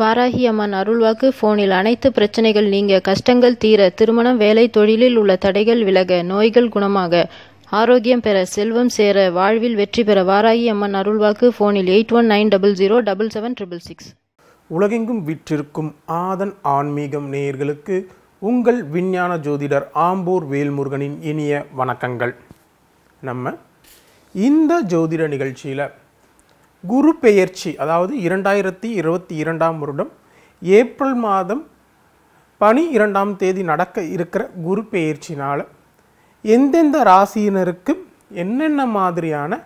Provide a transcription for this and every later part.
வாராகி அம்மன் அருள்வாக்கு போனில் அனைத்து பிரச்சனைகள் நீங்க கஷ்டங்கள் தீர திருமணம் வேலை தொழிலில் உள்ள தடைகள் விலக நோய்கள் குணமாக ஆரோக்கியம் பெற செல்வம் சேர வாழ்வில் வெற்றி பெற வாராகி அம்மன் அருள்வாக்கு போனில் eight one nine double zero double seven triple six உலகெங்கும் விற்றிருக்கும் ஆதன் ஆன்மீகம் நேயர்களுக்கு உங்கள் விஞ்ஞான ஜோதிடர் ஆம்பூர் வேல்முருகனின் இனிய வணக்கங்கள் நம்ம இந்த ஜோதிட நிகழ்ச்சியில் குரு பெயர்ச்சி அதாவது இரண்டாயிரத்தி இருபத்தி இரண்டாம் வருடம் ஏப்ரல் மாதம் பனி இரண்டாம் தேதி நடக்க இருக்கிற குரு பெயர்ச்சினால் எந்தெந்த ராசியினருக்கு என்னென்ன மாதிரியான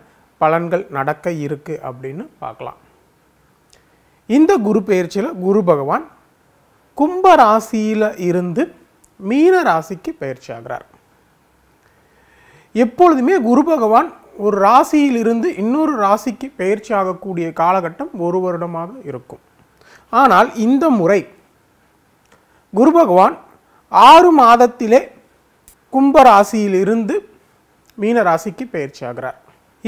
பலன்கள் நடக்க இருக்குது அப்படின்னு பார்க்கலாம் இந்த குரு பெயர்ச்சியில் குரு பகவான் கும்ப ராசியில் இருந்து மீன ராசிக்கு பயிற்சி ஆகிறார் எப்பொழுதுமே குரு பகவான் ஒரு ராசியிலிருந்து இன்னொரு ராசிக்கு பயிற்சி ஆகக்கூடிய காலகட்டம் ஒரு வருடமாக இருக்கும் ஆனால் இந்த முறை குரு பகவான் ஆறு மாதத்திலே கும்ப ராசியிலிருந்து மீன ராசிக்கு பயிற்சி ஆகிறார்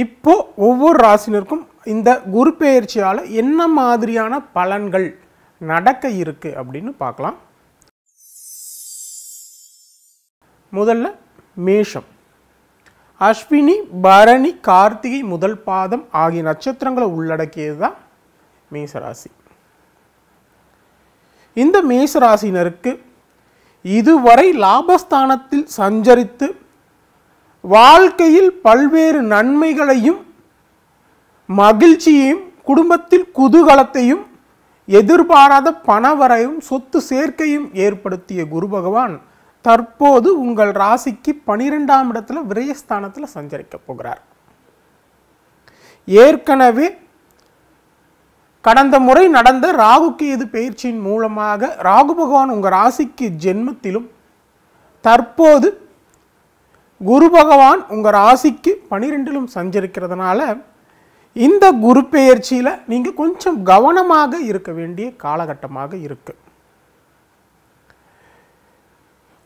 இப்போது ஒவ்வொரு ராசினருக்கும் இந்த குரு பெயர்ச்சியால் என்ன மாதிரியான பலன்கள் நடக்க இருக்குது அப்படின்னு பார்க்கலாம் முதல்ல மேஷம் அஸ்வினி பரணி கார்த்திகை முதல் பாதம் ஆகிய நட்சத்திரங்களை உள்ளடக்கியது தான் மேசராசி இந்த மேசராசினருக்கு இதுவரை லாபஸ்தானத்தில் சஞ்சரித்து வாழ்க்கையில் பல்வேறு நன்மைகளையும் மகிழ்ச்சியையும் குடும்பத்தில் குதூகலத்தையும் எதிர்பாராத பணவரையும் சொத்து சேர்க்கையும் ஏற்படுத்திய குரு பகவான் தற்போது உங்கள் ராசிக்கு பனிரெண்டாம் இடத்துல விரயஸ்தானத்தில் சஞ்சரிக்க போகிறார் ஏற்கனவே கடந்த முறை நடந்த ராகுக்கு இது பயிற்சியின் மூலமாக ராகு பகவான் உங்கள் ராசிக்கு ஜென்மத்திலும் தற்போது குரு பகவான் உங்கள் ராசிக்கு பனிரெண்டிலும் சஞ்சரிக்கிறதுனால இந்த குரு பெயர்ச்சியில் நீங்கள் கொஞ்சம் கவனமாக இருக்க வேண்டிய காலகட்டமாக இருக்குது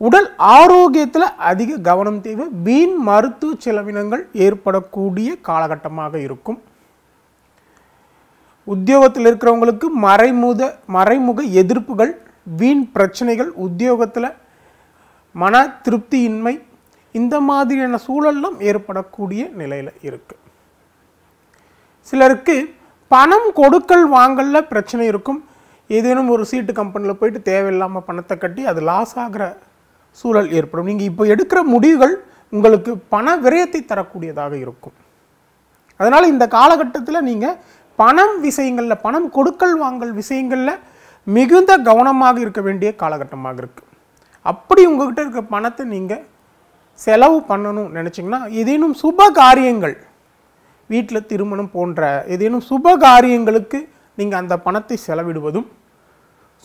உடல் ஆரோக்கியத்தில் அதிக கவனம் தேவை வீண் மருத்துவ செலவினங்கள் ஏற்படக்கூடிய காலகட்டமாக இருக்கும் உத்தியோகத்தில் இருக்கிறவங்களுக்கு மறைமுக மறைமுக எதிர்ப்புகள் வீண் பிரச்சனைகள் உத்தியோகத்தில் மன திருப்தியின்மை இந்த மாதிரியான சூழல்லாம் ஏற்படக்கூடிய நிலையில் இருக்குது சிலருக்கு பணம் கொடுக்கல் வாங்கல பிரச்சனை இருக்கும் ஏதேனும் ஒரு சீட்டு கம்பெனியில் போயிட்டு தேவையில்லாமல் பணத்தை கட்டி அது லாஸ் ஆகிற சூழல் ஏற்படும் நீங்கள் இப்போ எடுக்கிற முடிவுகள் உங்களுக்கு பண விரயத்தை தரக்கூடியதாக இருக்கும் அதனால் இந்த காலகட்டத்தில் நீங்கள் பணம் விஷயங்களில் பணம் கொடுக்கல் வாங்கல் விஷயங்களில் மிகுந்த கவனமாக இருக்க வேண்டிய காலகட்டமாக இருக்குது அப்படி உங்கள்கிட்ட இருக்க பணத்தை நீங்கள் செலவு பண்ணணும் நினச்சிங்கன்னா ஏதேனும் சுப காரியங்கள் வீட்டில் திருமணம் போன்ற ஏதேனும் சுப காரியங்களுக்கு நீங்கள் அந்த பணத்தை செலவிடுவதும்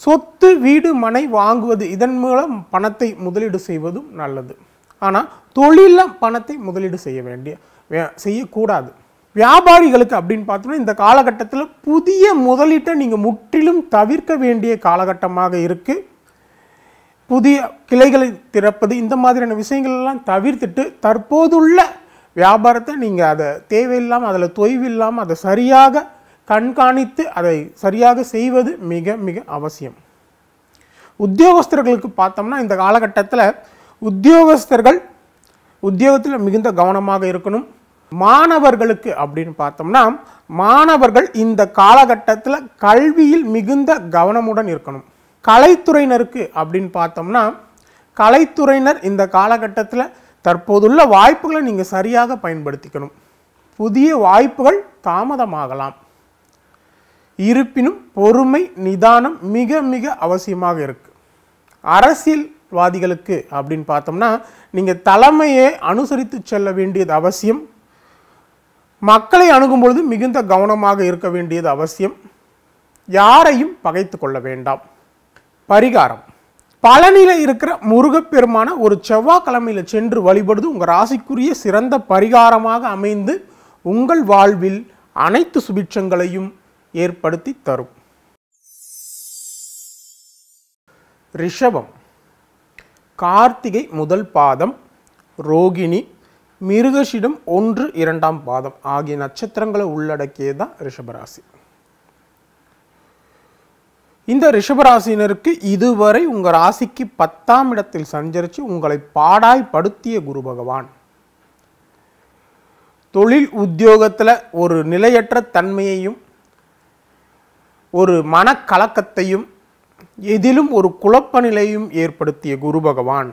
சொத்து வீடு மனை வாங்குவது இதன் மூலம் பணத்தை முதலீடு செய்வதும் நல்லது ஆனால் தொழிலில் பணத்தை முதலீடு செய்ய வேண்டிய செய்யக்கூடாது வியாபாரிகளுக்கு அப்படின்னு பார்த்தோம்னா இந்த காலகட்டத்தில் புதிய முதலீட்டை நீங்கள் முற்றிலும் தவிர்க்க வேண்டிய காலகட்டமாக இருக்குது புதிய கிளைகளை திறப்பது இந்த மாதிரியான விஷயங்கள்லாம் தவிர்த்துட்டு தற்போதுள்ள வியாபாரத்தை நீங்கள் அதை தேவையில்லாமல் அதில் தொய்வு இல்லாமல் அதை சரியாக கண்காணித்து அதை சரியாக செய்வது மிக மிக அவசியம் உத்தியோகஸ்தர்களுக்கு பார்த்தோம்னா இந்த காலகட்டத்தில் உத்தியோகஸ்தர்கள் உத்தியோகத்தில் மிகுந்த கவனமாக இருக்கணும் மாணவர்களுக்கு அப்படின்னு பார்த்தோம்னா மாணவர்கள் இந்த காலகட்டத்தில் கல்வியில் மிகுந்த கவனமுடன் இருக்கணும் கலைத்துறையினருக்கு அப்படின்னு பார்த்தோம்னா கலைத்துறையினர் இந்த காலகட்டத்தில் தற்போதுள்ள வாய்ப்புகளை நீங்கள் சரியாக பயன்படுத்திக்கணும் புதிய வாய்ப்புகள் தாமதமாகலாம் இருப்பினும் பொறுமை நிதானம் மிக மிக அவசியமாக இருக்குது அரசியல்வாதிகளுக்கு அப்படின்னு பார்த்தோம்னா நீங்கள் தலைமையை அனுசரித்து செல்ல வேண்டியது அவசியம் மக்களை அணுகும் பொழுது மிகுந்த கவனமாக இருக்க வேண்டியது அவசியம் யாரையும் பகைத்து கொள்ள வேண்டாம் பரிகாரம் பழனியில் இருக்கிற முருகப்பெருமான ஒரு செவ்வாய்க்கிழமையில் சென்று வழிபடுவது உங்கள் ராசிக்குரிய சிறந்த பரிகாரமாக அமைந்து உங்கள் வாழ்வில் அனைத்து சுபிட்சங்களையும் ஏற்படுத்தி தரும் ரிஷபம் கார்த்திகை முதல் பாதம் ரோகிணி மிருகஷிடம் ஒன்று இரண்டாம் பாதம் ஆகிய நட்சத்திரங்களை உள்ளடக்கியது தான் ரிஷபராசி இந்த ரிஷபராசினருக்கு இதுவரை உங்கள் ராசிக்கு பத்தாம் இடத்தில் சஞ்சரித்து உங்களை பாடாய்படுத்திய குரு பகவான் தொழில் உத்தியோகத்தில் ஒரு நிலையற்ற தன்மையையும் ஒரு மனக்கலக்கத்தையும் எதிலும் ஒரு குழப்ப நிலையும் ஏற்படுத்திய குரு பகவான்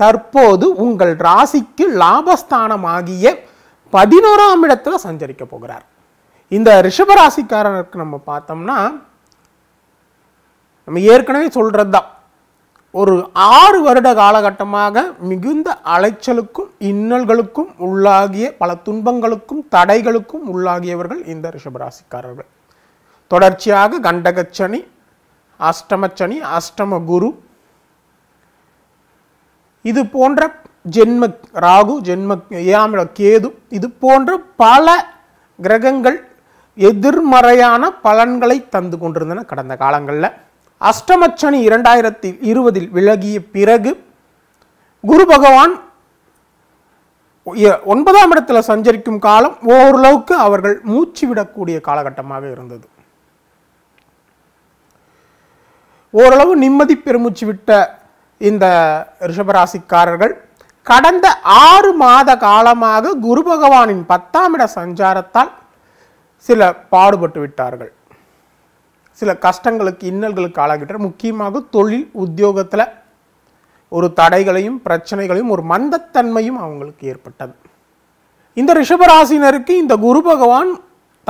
தற்போது உங்கள் ராசிக்கு லாபஸ்தானமாகிய பதினோராம் இடத்துல சஞ்சரிக்க போகிறார் இந்த ரிஷபராசிக்காரருக்கு நம்ம பார்த்தோம்னா நம்ம ஏற்கனவே சொல்கிறது தான் ஒரு ஆறு வருட காலகட்டமாக மிகுந்த அலைச்சலுக்கும் இன்னல்களுக்கும் உள்ளாகிய பல துன்பங்களுக்கும் தடைகளுக்கும் உள்ளாகியவர்கள் இந்த ரிஷபராசிக்காரர்கள் தொடர்ச்சியாக கண்டகச்சனி அஷ்டமச்சனி அஷ்டம குரு இது போன்ற ஜென்ம ராகு ஜென்ம ஏழாம் கேது இது போன்ற பல கிரகங்கள் எதிர்மறையான பலன்களை தந்து கொண்டிருந்தன கடந்த காலங்களில் அஷ்டமச்சனி இரண்டாயிரத்தி இருபதில் விலகிய பிறகு குரு பகவான் ஒன்பதாம் இடத்தில் சஞ்சரிக்கும் காலம் ஓரளவுக்கு அவர்கள் மூச்சு விடக்கூடிய காலகட்டமாக இருந்தது ஓரளவு நிம்மதி பெருமூச்சு விட்ட இந்த ரிஷபராசிக்காரர்கள் கடந்த ஆறு மாத காலமாக குரு பகவானின் பத்தாம் இட சஞ்சாரத்தால் சில பாடுபட்டு விட்டார்கள் சில கஷ்டங்களுக்கு இன்னல்களுக்கு ஆளாகிட்டார் முக்கியமாக தொழில் உத்தியோகத்தில் ஒரு தடைகளையும் பிரச்சனைகளையும் ஒரு மந்தத்தன்மையும் அவங்களுக்கு ஏற்பட்டது இந்த ரிஷபராசினருக்கு இந்த குரு பகவான்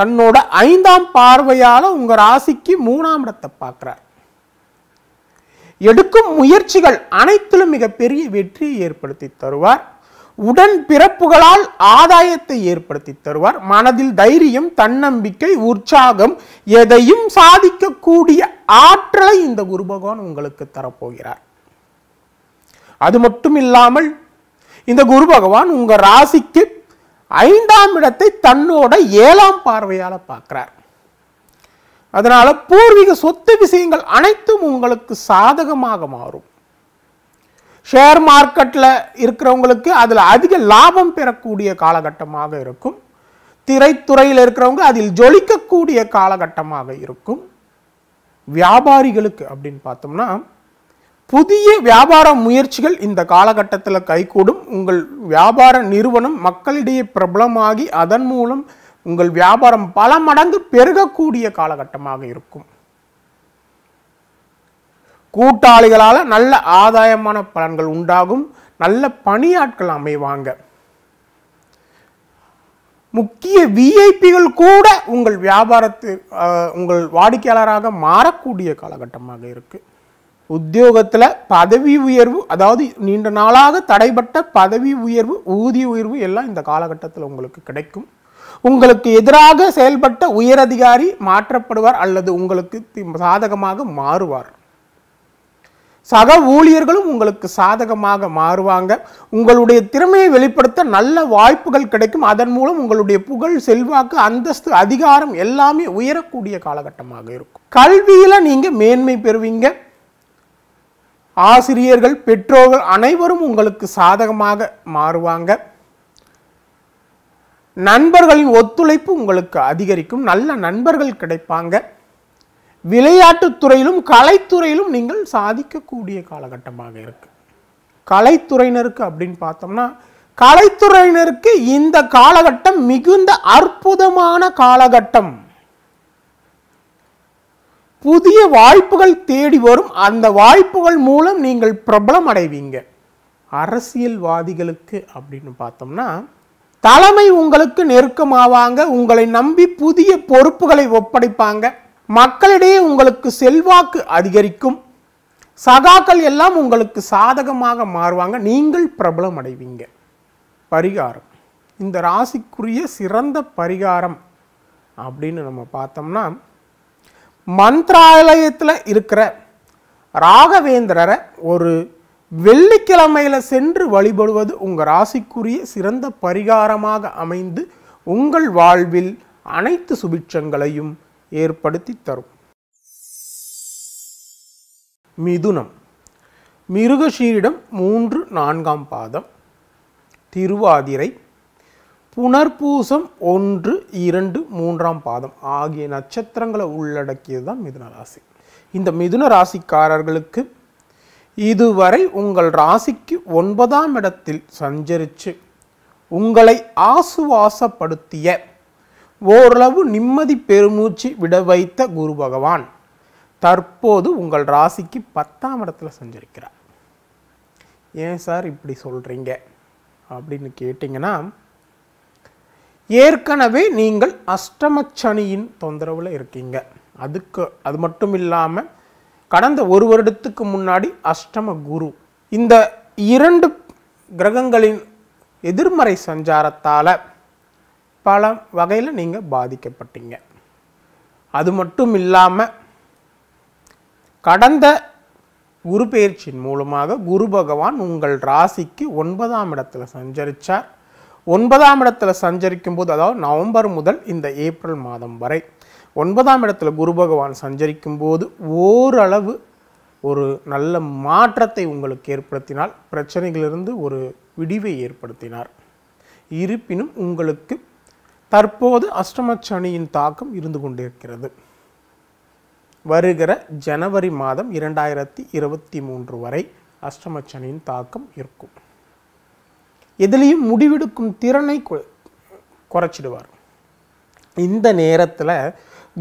தன்னோட ஐந்தாம் பார்வையால் உங்கள் ராசிக்கு மூணாம் இடத்தை பார்க்குறார் எடுக்கும் முயற்சிகள் அனைத்திலும் மிகப்பெரிய வெற்றியை ஏற்படுத்தி தருவார் உடன் பிறப்புகளால் ஆதாயத்தை ஏற்படுத்தி தருவார் மனதில் தைரியம் தன்னம்பிக்கை உற்சாகம் எதையும் சாதிக்கக்கூடிய ஆற்றலை இந்த குரு பகவான் உங்களுக்கு தரப்போகிறார் அது மட்டும் இல்லாமல் இந்த குரு பகவான் உங்க ராசிக்கு ஐந்தாம் இடத்தை தன்னோட ஏழாம் பார்வையால் பார்க்கிறார் அதனால் பூர்வீக சொத்து விஷயங்கள் அனைத்தும் உங்களுக்கு சாதகமாக மாறும் ஷேர் மார்க்கெட்டில் இருக்கிறவங்களுக்கு அதில் அதிக லாபம் பெறக்கூடிய காலகட்டமாக இருக்கும் திரைத்துறையில் இருக்கிறவங்க அதில் ஜொலிக்கக்கூடிய காலகட்டமாக இருக்கும் வியாபாரிகளுக்கு அப்படின்னு பார்த்தோம்னா புதிய வியாபார முயற்சிகள் இந்த காலகட்டத்தில் கைகூடும் உங்கள் வியாபார நிறுவனம் மக்களிடையே பிரபலமாகி அதன் மூலம் உங்கள் வியாபாரம் பல மடங்கு பெருகக்கூடிய காலகட்டமாக இருக்கும் கூட்டாளிகளால் நல்ல ஆதாயமான பலன்கள் உண்டாகும் நல்ல பணியாட்கள் அமைவாங்க முக்கிய விஐபிகள் கூட உங்கள் வியாபாரத்து உங்கள் வாடிக்கையாளராக மாறக்கூடிய காலகட்டமாக இருக்குது உத்தியோகத்தில் பதவி உயர்வு அதாவது நீண்ட நாளாக தடைபட்ட பதவி உயர்வு ஊதிய உயர்வு எல்லாம் இந்த காலகட்டத்தில் உங்களுக்கு கிடைக்கும் உங்களுக்கு எதிராக செயல்பட்ட உயரதிகாரி மாற்றப்படுவார் அல்லது உங்களுக்கு சாதகமாக மாறுவார் சக ஊழியர்களும் உங்களுக்கு சாதகமாக மாறுவாங்க உங்களுடைய திறமையை வெளிப்படுத்த நல்ல வாய்ப்புகள் கிடைக்கும் அதன் மூலம் உங்களுடைய புகழ் செல்வாக்கு அந்தஸ்து அதிகாரம் எல்லாமே உயரக்கூடிய காலகட்டமாக இருக்கும் கல்வியில் நீங்கள் மேன்மை பெறுவீங்க ஆசிரியர்கள் பெற்றோர்கள் அனைவரும் உங்களுக்கு சாதகமாக மாறுவாங்க நண்பர்களின் ஒத்துழைப்பு உங்களுக்கு அதிகரிக்கும் நல்ல நண்பர்கள் கிடைப்பாங்க விளையாட்டுத்துறையிலும் துறையிலும் கலைத்துறையிலும் நீங்கள் சாதிக்கக்கூடிய காலகட்டமாக இருக்குது கலைத்துறையினருக்கு அப்படின்னு பார்த்தோம்னா கலைத்துறையினருக்கு இந்த காலகட்டம் மிகுந்த அற்புதமான காலகட்டம் புதிய வாய்ப்புகள் தேடி வரும் அந்த வாய்ப்புகள் மூலம் நீங்கள் பிரபலம் அடைவீங்க அரசியல்வாதிகளுக்கு அப்படின்னு பார்த்தோம்னா தலைமை உங்களுக்கு நெருக்கமாவாங்க உங்களை நம்பி புதிய பொறுப்புகளை ஒப்படைப்பாங்க மக்களிடையே உங்களுக்கு செல்வாக்கு அதிகரிக்கும் சகாக்கள் எல்லாம் உங்களுக்கு சாதகமாக மாறுவாங்க நீங்கள் பிரபலம் அடைவீங்க பரிகாரம் இந்த ராசிக்குரிய சிறந்த பரிகாரம் அப்படின்னு நம்ம பார்த்தோம்னா மந்திராலயத்தில் இருக்கிற ராகவேந்திரரை ஒரு வெள்ளிக்கிழமையில் சென்று வழிபடுவது உங்கள் ராசிக்குரிய சிறந்த பரிகாரமாக அமைந்து உங்கள் வாழ்வில் அனைத்து சுபிட்சங்களையும் ஏற்படுத்தி தரும் மிதுனம் மிருகஷீரிடம் மூன்று நான்காம் பாதம் திருவாதிரை புனர்பூசம் ஒன்று இரண்டு மூன்றாம் பாதம் ஆகிய நட்சத்திரங்களை உள்ளடக்கியது தான் மிதுன ராசி இந்த மிதுன ராசிக்காரர்களுக்கு இதுவரை உங்கள் ராசிக்கு ஒன்பதாம் இடத்தில் சஞ்சரித்து உங்களை ஆசுவாசப்படுத்திய ஓரளவு நிம்மதி பெருமூச்சு விட வைத்த குரு பகவான் தற்போது உங்கள் ராசிக்கு பத்தாம் இடத்துல சஞ்சரிக்கிறார் ஏன் சார் இப்படி சொல்கிறீங்க அப்படின்னு கேட்டிங்கன்னா ஏற்கனவே நீங்கள் அஷ்டமச்சனியின் தொந்தரவில் இருக்கீங்க அதுக்கு அது மட்டும் இல்லாமல் கடந்த ஒரு வருடத்துக்கு முன்னாடி அஷ்டம குரு இந்த இரண்டு கிரகங்களின் எதிர்மறை சஞ்சாரத்தால் பல வகையில் நீங்கள் பாதிக்கப்பட்டீங்க அது மட்டும் இல்லாமல் கடந்த குரு பயிற்சியின் மூலமாக குரு பகவான் உங்கள் ராசிக்கு ஒன்பதாம் இடத்துல சஞ்சரித்தார் ஒன்பதாம் இடத்துல சஞ்சரிக்கும் போது அதாவது நவம்பர் முதல் இந்த ஏப்ரல் மாதம் வரை ஒன்பதாம் இடத்துல குரு பகவான் சஞ்சரிக்கும் போது ஓரளவு ஒரு நல்ல மாற்றத்தை உங்களுக்கு ஏற்படுத்தினால் பிரச்சனைகளிலிருந்து ஒரு விடிவை ஏற்படுத்தினார் இருப்பினும் உங்களுக்கு தற்போது அஷ்டமச்சனியின் தாக்கம் இருந்து கொண்டிருக்கிறது வருகிற ஜனவரி மாதம் இரண்டாயிரத்தி இருபத்தி மூன்று வரை அஷ்டமச்சனியின் தாக்கம் இருக்கும் எதிலையும் முடிவெடுக்கும் திறனை குறைச்சிடுவார் இந்த நேரத்தில்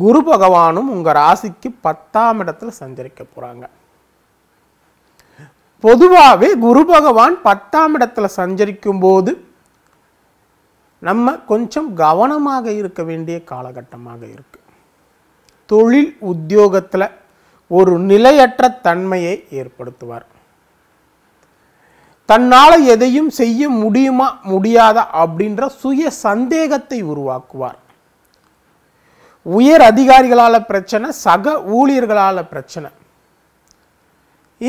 குரு பகவானும் உங்கள் ராசிக்கு பத்தாம் இடத்துல சஞ்சரிக்க போகிறாங்க பொதுவாகவே குரு பகவான் பத்தாம் இடத்துல சஞ்சரிக்கும் போது நம்ம கொஞ்சம் கவனமாக இருக்க வேண்டிய காலகட்டமாக இருக்குது தொழில் உத்தியோகத்தில் ஒரு நிலையற்ற தன்மையை ஏற்படுத்துவார் தன்னால் எதையும் செய்ய முடியுமா முடியாதா அப்படின்ற சுய சந்தேகத்தை உருவாக்குவார் உயர் அதிகாரிகளால் பிரச்சனை சக ஊழியர்களால் பிரச்சனை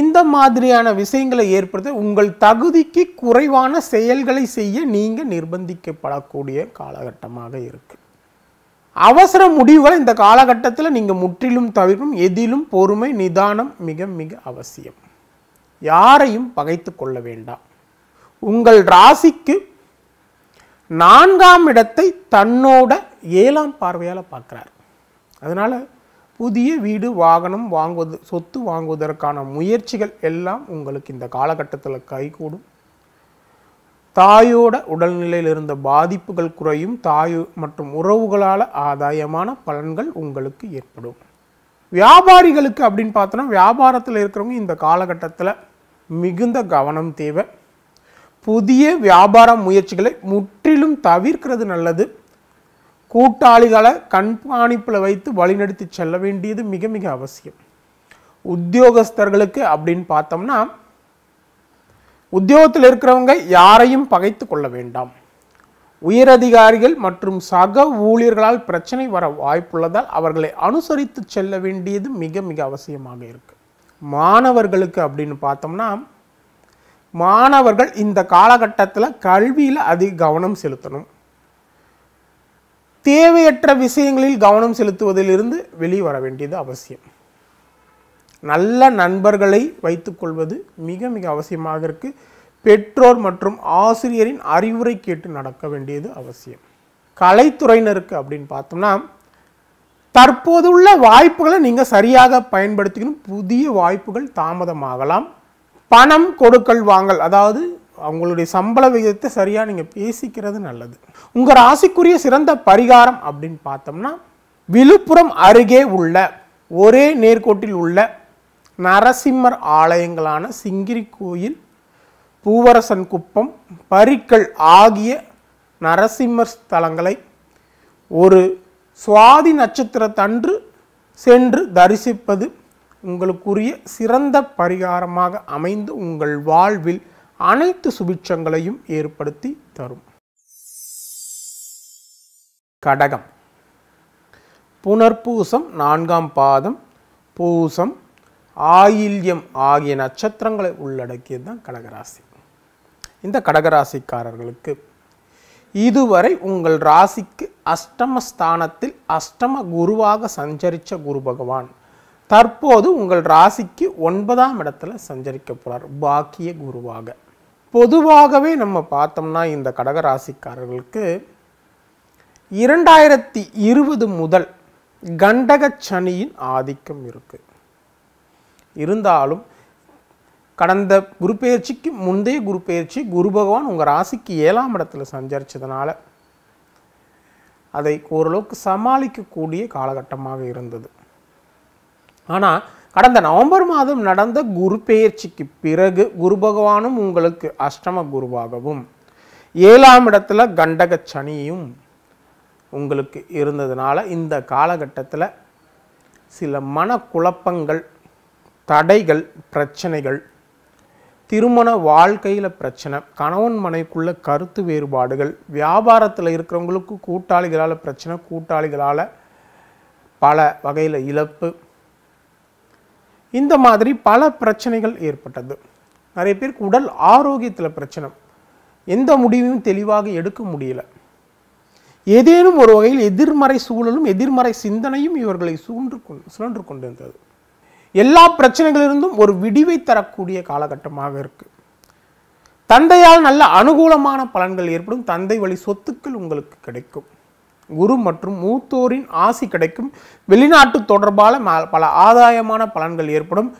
இந்த மாதிரியான விஷயங்களை ஏற்படுத்த உங்கள் தகுதிக்கு குறைவான செயல்களை செய்ய நீங்கள் நிர்பந்திக்கப்படக்கூடிய காலகட்டமாக இருக்குது அவசர முடிவுகளை இந்த காலகட்டத்தில் நீங்கள் முற்றிலும் தவிர்க்கும் எதிலும் பொறுமை நிதானம் மிக மிக அவசியம் யாரையும் பகைத்து கொள்ள வேண்டாம் உங்கள் ராசிக்கு நான்காம் இடத்தை தன்னோட ஏழாம் பார்வையால் பார்க்குறார் அதனால் புதிய வீடு வாகனம் வாங்குவது சொத்து வாங்குவதற்கான முயற்சிகள் எல்லாம் உங்களுக்கு இந்த காலகட்டத்தில் கைகூடும் தாயோட உடல்நிலையில் இருந்த பாதிப்புகள் குறையும் தாய் மற்றும் உறவுகளால் ஆதாயமான பலன்கள் உங்களுக்கு ஏற்படும் வியாபாரிகளுக்கு அப்படின்னு பார்த்தோன்னா வியாபாரத்தில் இருக்கிறவங்க இந்த காலகட்டத்தில் மிகுந்த கவனம் தேவை புதிய வியாபார முயற்சிகளை முற்றிலும் தவிர்க்கிறது நல்லது கூட்டாளிகளை கண்காணிப்பில் வைத்து வழிநடத்தி செல்ல வேண்டியது மிக மிக அவசியம் உத்தியோகஸ்தர்களுக்கு அப்படின்னு பார்த்தோம்னா உத்தியோகத்தில் இருக்கிறவங்க யாரையும் பகைத்து கொள்ள வேண்டாம் உயரதிகாரிகள் மற்றும் சக ஊழியர்களால் பிரச்சனை வர வாய்ப்புள்ளதால் அவர்களை அனுசரித்து செல்ல வேண்டியது மிக மிக அவசியமாக இருக்குது மாணவர்களுக்கு அப்படின்னு பார்த்தோம்னா மாணவர்கள் இந்த காலகட்டத்தில் கல்வியில் அதிக கவனம் செலுத்தணும் தேவையற்ற விஷயங்களில் கவனம் செலுத்துவதிலிருந்து வெளிவர வேண்டியது அவசியம் நல்ல நண்பர்களை வைத்துக்கொள்வது மிக மிக அவசியமாக இருக்கு பெற்றோர் மற்றும் ஆசிரியரின் அறிவுரை கேட்டு நடக்க வேண்டியது அவசியம் கலைத்துறையினருக்கு அப்படின்னு பார்த்தோம்னா தற்போதுள்ள வாய்ப்புகளை நீங்கள் சரியாக பயன்படுத்திக்கணும் புதிய வாய்ப்புகள் தாமதமாகலாம் பணம் கொடுக்கல் வாங்கல் அதாவது அவங்களுடைய சம்பள விகிதத்தை சரியாக நீங்கள் பேசிக்கிறது நல்லது உங்கள் ராசிக்குரிய சிறந்த பரிகாரம் அப்படின்னு பார்த்தோம்னா விழுப்புரம் அருகே உள்ள ஒரே நேர்கோட்டில் உள்ள நரசிம்மர் ஆலயங்களான சிங்கிரி கோயில் பூவரசன் குப்பம் பரிக்கல் ஆகிய நரசிம்மர் ஸ்தலங்களை ஒரு சுவாதி நட்சத்திரத்தன்று சென்று தரிசிப்பது உங்களுக்குரிய சிறந்த பரிகாரமாக அமைந்து உங்கள் வாழ்வில் அனைத்து சுபிட்சங்களையும் ஏற்படுத்தி தரும் கடகம் புனர்பூசம் நான்காம் பாதம் பூசம் ஆயில்யம் ஆகிய நட்சத்திரங்களை உள்ளடக்கியது தான் கடகராசி இந்த கடகராசிக்காரர்களுக்கு இதுவரை உங்கள் ராசிக்கு அஷ்டமஸ்தானத்தில் அஷ்டம குருவாக சஞ்சரித்த குரு பகவான் தற்போது உங்கள் ராசிக்கு ஒன்பதாம் இடத்துல சஞ்சரிக்க போகிறார் பாக்கிய குருவாக பொதுவாகவே நம்ம பார்த்தோம்னா இந்த கடக ராசிக்காரர்களுக்கு இரண்டாயிரத்தி இருபது முதல் கண்டக சனியின் ஆதிக்கம் இருக்குது இருந்தாலும் கடந்த குரு பயிற்சிக்கு முந்தைய குரு பயிற்சி குரு பகவான் உங்கள் ராசிக்கு ஏழாம் இடத்துல சஞ்சரித்ததுனால அதை ஓரளவுக்கு சமாளிக்கக்கூடிய காலகட்டமாக இருந்தது ஆனால் கடந்த நவம்பர் மாதம் நடந்த குரு பெயர்ச்சிக்கு பிறகு குரு பகவானும் உங்களுக்கு அஷ்டம குருவாகவும் ஏழாம் இடத்துல கண்டக சனியும் உங்களுக்கு இருந்ததுனால இந்த காலகட்டத்தில் சில மனக்குழப்பங்கள் தடைகள் பிரச்சனைகள் திருமண வாழ்க்கையில் பிரச்சனை கணவன் மனைக்குள்ள கருத்து வேறுபாடுகள் வியாபாரத்தில் இருக்கிறவங்களுக்கு கூட்டாளிகளால் பிரச்சனை கூட்டாளிகளால் பல வகையில் இழப்பு இந்த மாதிரி பல பிரச்சனைகள் ஏற்பட்டது நிறைய பேருக்கு உடல் ஆரோக்கியத்தில் பிரச்சனை எந்த முடிவையும் தெளிவாக எடுக்க முடியல ஏதேனும் ஒரு வகையில் எதிர்மறை சூழலும் எதிர்மறை சிந்தனையும் இவர்களை சூழ்ந்து கொண்டு சுழன்று கொண்டிருந்தது எல்லா பிரச்சனைகளிலிருந்தும் ஒரு விடிவை தரக்கூடிய காலகட்டமாக இருக்குது தந்தையால் நல்ல அனுகூலமான பலன்கள் ஏற்படும் தந்தை வழி சொத்துக்கள் உங்களுக்கு கிடைக்கும் குரு மற்றும் மூத்தோரின் ஆசி கிடைக்கும் வெளிநாட்டு தொடர்பால பல ஆதாயமான பலன்கள் ஏற்படும்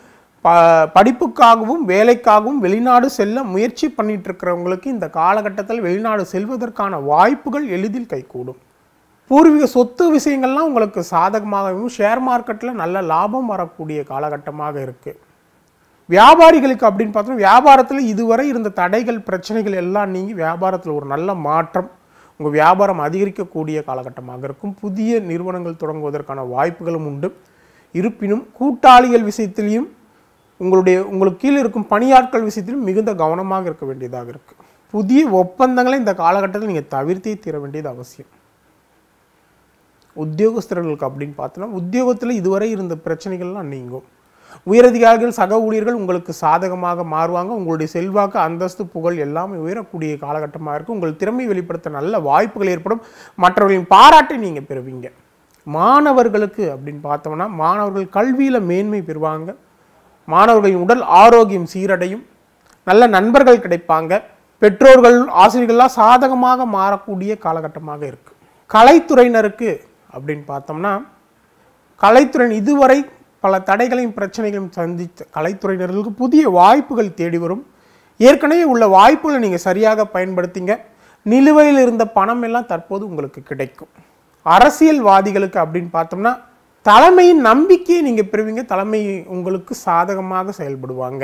ப படிப்புக்காகவும் வேலைக்காகவும் வெளிநாடு செல்ல முயற்சி பண்ணிட்டு இருக்கிறவங்களுக்கு இந்த காலகட்டத்தில் வெளிநாடு செல்வதற்கான வாய்ப்புகள் எளிதில் கைகூடும் பூர்வீக சொத்து விஷயங்கள்லாம் உங்களுக்கு சாதகமாகவும் ஷேர் மார்க்கெட்டில் நல்ல லாபம் வரக்கூடிய காலகட்டமாக இருக்குது வியாபாரிகளுக்கு அப்படின்னு பார்த்தோம்னா வியாபாரத்தில் இதுவரை இருந்த தடைகள் பிரச்சனைகள் எல்லாம் நீங்கி வியாபாரத்தில் ஒரு நல்ல மாற்றம் உங்கள் வியாபாரம் அதிகரிக்கக்கூடிய காலகட்டமாக இருக்கும் புதிய நிறுவனங்கள் தொடங்குவதற்கான வாய்ப்புகளும் உண்டு இருப்பினும் கூட்டாளிகள் விஷயத்திலையும் உங்களுடைய உங்களுக்கு கீழே இருக்கும் பணியாட்கள் விஷயத்திலும் மிகுந்த கவனமாக இருக்க வேண்டியதாக இருக்குது புதிய ஒப்பந்தங்களை இந்த காலகட்டத்தில் நீங்கள் தவிர்த்தே தீர வேண்டியது அவசியம் உத்தியோகஸ்தர்களுக்கு அப்படின்னு பார்த்தோன்னா உத்தியோகத்தில் இதுவரை இருந்த பிரச்சனைகள்லாம் நீங்கும் உயரதிகாரிகள் சக ஊழியர்கள் உங்களுக்கு சாதகமாக மாறுவாங்க உங்களுடைய செல்வாக்கு அந்தஸ்து புகழ் எல்லாமே உயரக்கூடிய காலகட்டமாக இருக்கும் உங்கள் திறமை வெளிப்படுத்த நல்ல வாய்ப்புகள் ஏற்படும் மற்றவர்களின் பாராட்டை நீங்கள் பெறுவீங்க மாணவர்களுக்கு அப்படின்னு பார்த்தோம்னா மாணவர்கள் கல்வியில் மேன்மை பெறுவாங்க மாணவர்களின் உடல் ஆரோக்கியம் சீரடையும் நல்ல நண்பர்கள் கிடைப்பாங்க பெற்றோர்கள் ஆசிரியர்கள்லாம் சாதகமாக மாறக்கூடிய காலகட்டமாக இருக்குது கலைத்துறையினருக்கு அப்படின்னு பார்த்தோம்னா கலைத்துறையின் இதுவரை பல தடைகளையும் பிரச்சனைகளையும் சந்தித்த கலைத்துறையினர்களுக்கு புதிய வாய்ப்புகள் தேடி வரும் ஏற்கனவே உள்ள வாய்ப்புகளை நீங்கள் சரியாக பயன்படுத்திங்க நிலுவையில் இருந்த பணம் எல்லாம் தற்போது உங்களுக்கு கிடைக்கும் அரசியல்வாதிகளுக்கு அப்படின்னு பார்த்தோம்னா தலைமையின் நம்பிக்கையை நீங்கள் பெறுவீங்க தலைமை உங்களுக்கு சாதகமாக செயல்படுவாங்க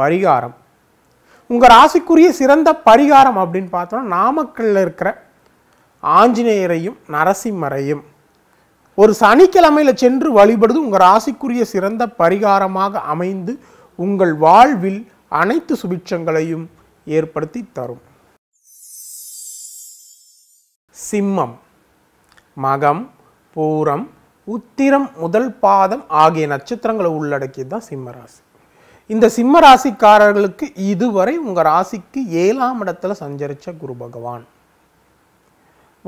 பரிகாரம் உங்கள் ராசிக்குரிய சிறந்த பரிகாரம் அப்படின்னு பார்த்தோம்னா நாமக்கல்லில் இருக்கிற ஆஞ்சநேயரையும் நரசிம்மரையும் ஒரு சனிக்கிழமையில் சென்று வழிபடுது உங்கள் ராசிக்குரிய சிறந்த பரிகாரமாக அமைந்து உங்கள் வாழ்வில் அனைத்து சுபிட்சங்களையும் ஏற்படுத்தி தரும் சிம்மம் மகம் பூரம் உத்திரம் முதல் பாதம் ஆகிய நட்சத்திரங்களை உள்ளடக்கியது தான் சிம்ம ராசி இந்த சிம்ம ராசிக்காரர்களுக்கு இதுவரை உங்கள் ராசிக்கு ஏழாம் இடத்துல சஞ்சரித்த குரு பகவான்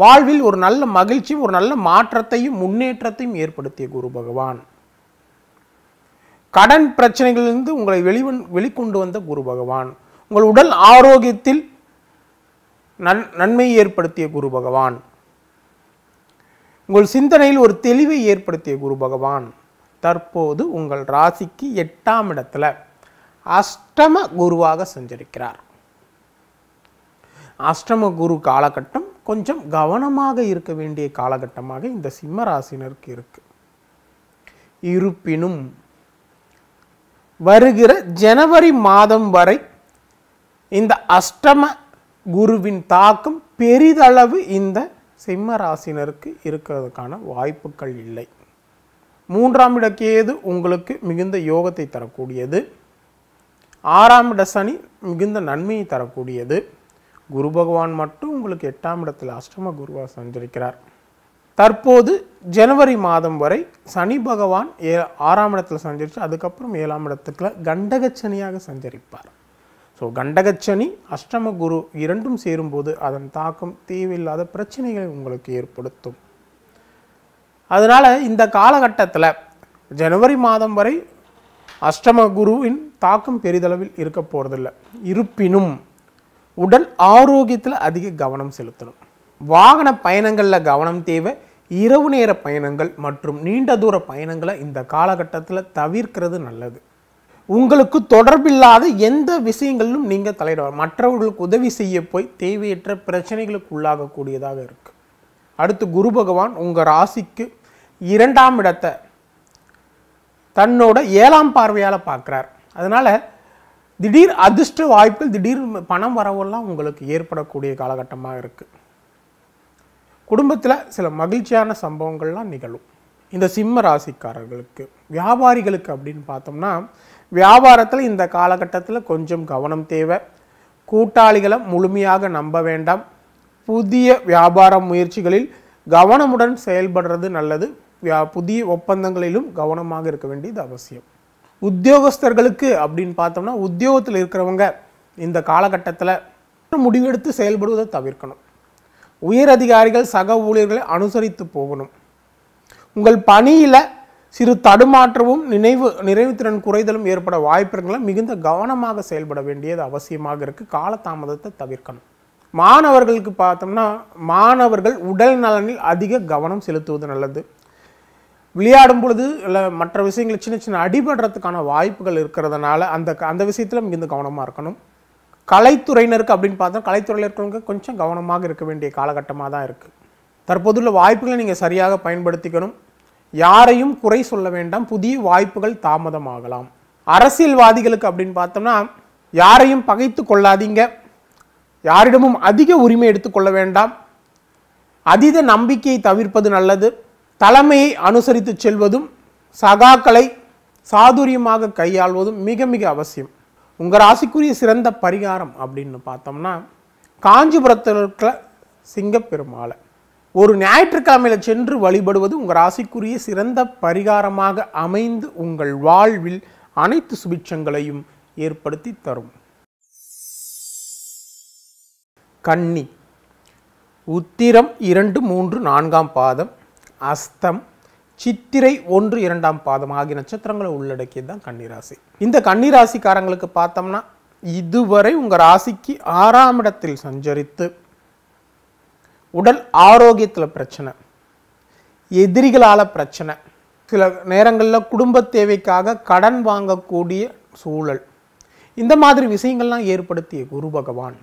வாழ்வில் ஒரு நல்ல மகிழ்ச்சியும் ஒரு நல்ல மாற்றத்தையும் முன்னேற்றத்தையும் ஏற்படுத்திய குரு பகவான் கடன் பிரச்சனைகளிலிருந்து உங்களை வெளிவன் வெளிக்கொண்டு வந்த குரு பகவான் உங்கள் உடல் ஆரோக்கியத்தில் நன் நன்மையை ஏற்படுத்திய குரு பகவான் உங்கள் சிந்தனையில் ஒரு தெளிவை ஏற்படுத்திய குரு பகவான் தற்போது உங்கள் ராசிக்கு எட்டாம் இடத்துல அஷ்டம குருவாக செஞ்சிருக்கிறார் அஷ்டம குரு காலகட்டம் கொஞ்சம் கவனமாக இருக்க வேண்டிய காலகட்டமாக இந்த சிம்மராசினருக்கு இருக்குது இருப்பினும் வருகிற ஜனவரி மாதம் வரை இந்த அஷ்டம குருவின் தாக்கம் பெரிதளவு இந்த சிம்ம ராசினருக்கு இருக்கிறதுக்கான வாய்ப்புகள் இல்லை மூன்றாம் இடக்கேது உங்களுக்கு மிகுந்த யோகத்தை தரக்கூடியது ஆறாம் இட சனி மிகுந்த நன்மையை தரக்கூடியது குரு பகவான் மட்டும் உங்களுக்கு எட்டாம் இடத்தில் அஷ்டம குருவாக சஞ்சரிக்கிறார் தற்போது ஜனவரி மாதம் வரை சனி பகவான் ஏ ஆறாம் இடத்தில் சஞ்சரித்து அதுக்கப்புறம் ஏழாம் இடத்துக்குள்ள கண்டகச்சனியாக சஞ்சரிப்பார் ஸோ கண்டகச்சனி அஷ்டம குரு இரண்டும் சேரும்போது அதன் தாக்கம் தேவையில்லாத பிரச்சனைகளை உங்களுக்கு ஏற்படுத்தும் அதனால் இந்த காலகட்டத்தில் ஜனவரி மாதம் வரை அஷ்டம குருவின் தாக்கம் பெரிதளவில் இருக்க போகிறதில்ல இருப்பினும் உடல் ஆரோக்கியத்தில் அதிக கவனம் செலுத்தணும் வாகன பயணங்களில் கவனம் தேவை இரவு நேர பயணங்கள் மற்றும் நீண்ட தூர பயணங்களை இந்த காலகட்டத்தில் தவிர்க்கிறது நல்லது உங்களுக்கு தொடர்பில்லாத எந்த விஷயங்களிலும் நீங்கள் தலையிடுவார் மற்றவர்களுக்கு உதவி செய்ய போய் தேவையற்ற பிரச்சனைகளுக்கு உள்ளாகக்கூடியதாக இருக்குது அடுத்து குரு பகவான் உங்கள் ராசிக்கு இரண்டாம் இடத்தை தன்னோட ஏழாம் பார்வையால் பார்க்குறார் அதனால் திடீர் அதிர்ஷ்ட வாய்ப்புகள் திடீர் பணம் வரவெல்லாம் உங்களுக்கு ஏற்படக்கூடிய காலகட்டமாக இருக்குது குடும்பத்தில் சில மகிழ்ச்சியான சம்பவங்கள்லாம் நிகழும் இந்த சிம்ம ராசிக்காரர்களுக்கு வியாபாரிகளுக்கு அப்படின்னு பார்த்தோம்னா வியாபாரத்தில் இந்த காலகட்டத்தில் கொஞ்சம் கவனம் தேவை கூட்டாளிகளை முழுமையாக நம்ப வேண்டாம் புதிய வியாபார முயற்சிகளில் கவனமுடன் செயல்படுறது நல்லது புதிய ஒப்பந்தங்களிலும் கவனமாக இருக்க வேண்டியது அவசியம் உத்தியோகஸ்தர்களுக்கு அப்படின்னு பார்த்தோம்னா உத்தியோகத்தில் இருக்கிறவங்க இந்த காலகட்டத்தில் முடிவெடுத்து செயல்படுவதை தவிர்க்கணும் உயர் அதிகாரிகள் சக ஊழியர்களை அனுசரித்து போகணும் உங்கள் பணியில் சிறு தடுமாற்றமும் நினைவு நிறைவுத்திறன் குறைதலும் ஏற்பட வாய்ப்பு மிகுந்த கவனமாக செயல்பட வேண்டியது அவசியமாக இருக்குது காலதாமதத்தை தவிர்க்கணும் மாணவர்களுக்கு பார்த்தோம்னா மாணவர்கள் உடல் நலனில் அதிக கவனம் செலுத்துவது நல்லது விளையாடும் பொழுது இல்லை மற்ற விஷயங்களை சின்ன சின்ன அடிபடுறதுக்கான வாய்ப்புகள் இருக்கிறதுனால அந்த அந்த விஷயத்தில் மிகுந்த கவனமாக இருக்கணும் கலைத்துறையினருக்கு அப்படின்னு பார்த்தா கலைத்துறையில் இருக்கிறவங்க கொஞ்சம் கவனமாக இருக்க வேண்டிய காலகட்டமாக தான் இருக்குது தற்போதுள்ள வாய்ப்புகளை நீங்கள் சரியாக பயன்படுத்திக்கணும் யாரையும் குறை சொல்ல வேண்டாம் புதிய வாய்ப்புகள் தாமதமாகலாம் அரசியல்வாதிகளுக்கு அப்படின்னு பார்த்தோம்னா யாரையும் பகைத்து கொள்ளாதீங்க யாரிடமும் அதிக உரிமை எடுத்துக்கொள்ள வேண்டாம் அதீத நம்பிக்கையை தவிர்ப்பது நல்லது தலைமையை அனுசரித்து செல்வதும் சகாக்களை சாதுரியமாக கையாள்வதும் மிக மிக அவசியம் உங்கள் ராசிக்குரிய சிறந்த பரிகாரம் அப்படின்னு பார்த்தோம்னா காஞ்சிபுரத்தில் இருக்கிற சிங்கப்பெருமாளை ஒரு ஞாயிற்றுக்கிழமையில் சென்று வழிபடுவது உங்கள் ராசிக்குரிய சிறந்த பரிகாரமாக அமைந்து உங்கள் வாழ்வில் அனைத்து சுபிட்சங்களையும் ஏற்படுத்தி தரும் கன்னி உத்திரம் இரண்டு மூன்று நான்காம் பாதம் அஸ்தம் சித்திரை ஒன்று இரண்டாம் பாதம் ஆகிய நட்சத்திரங்களை உள்ளடக்கியது தான் கன்னிராசி இந்த கன்னிராசிக்காரங்களுக்கு பார்த்தோம்னா இதுவரை உங்கள் ராசிக்கு ஆறாம் இடத்தில் சஞ்சரித்து உடல் ஆரோக்கியத்தில் பிரச்சனை எதிரிகளால் பிரச்சனை சில நேரங்களில் குடும்ப தேவைக்காக கடன் வாங்கக்கூடிய சூழல் இந்த மாதிரி விஷயங்கள்லாம் ஏற்படுத்திய குரு பகவான்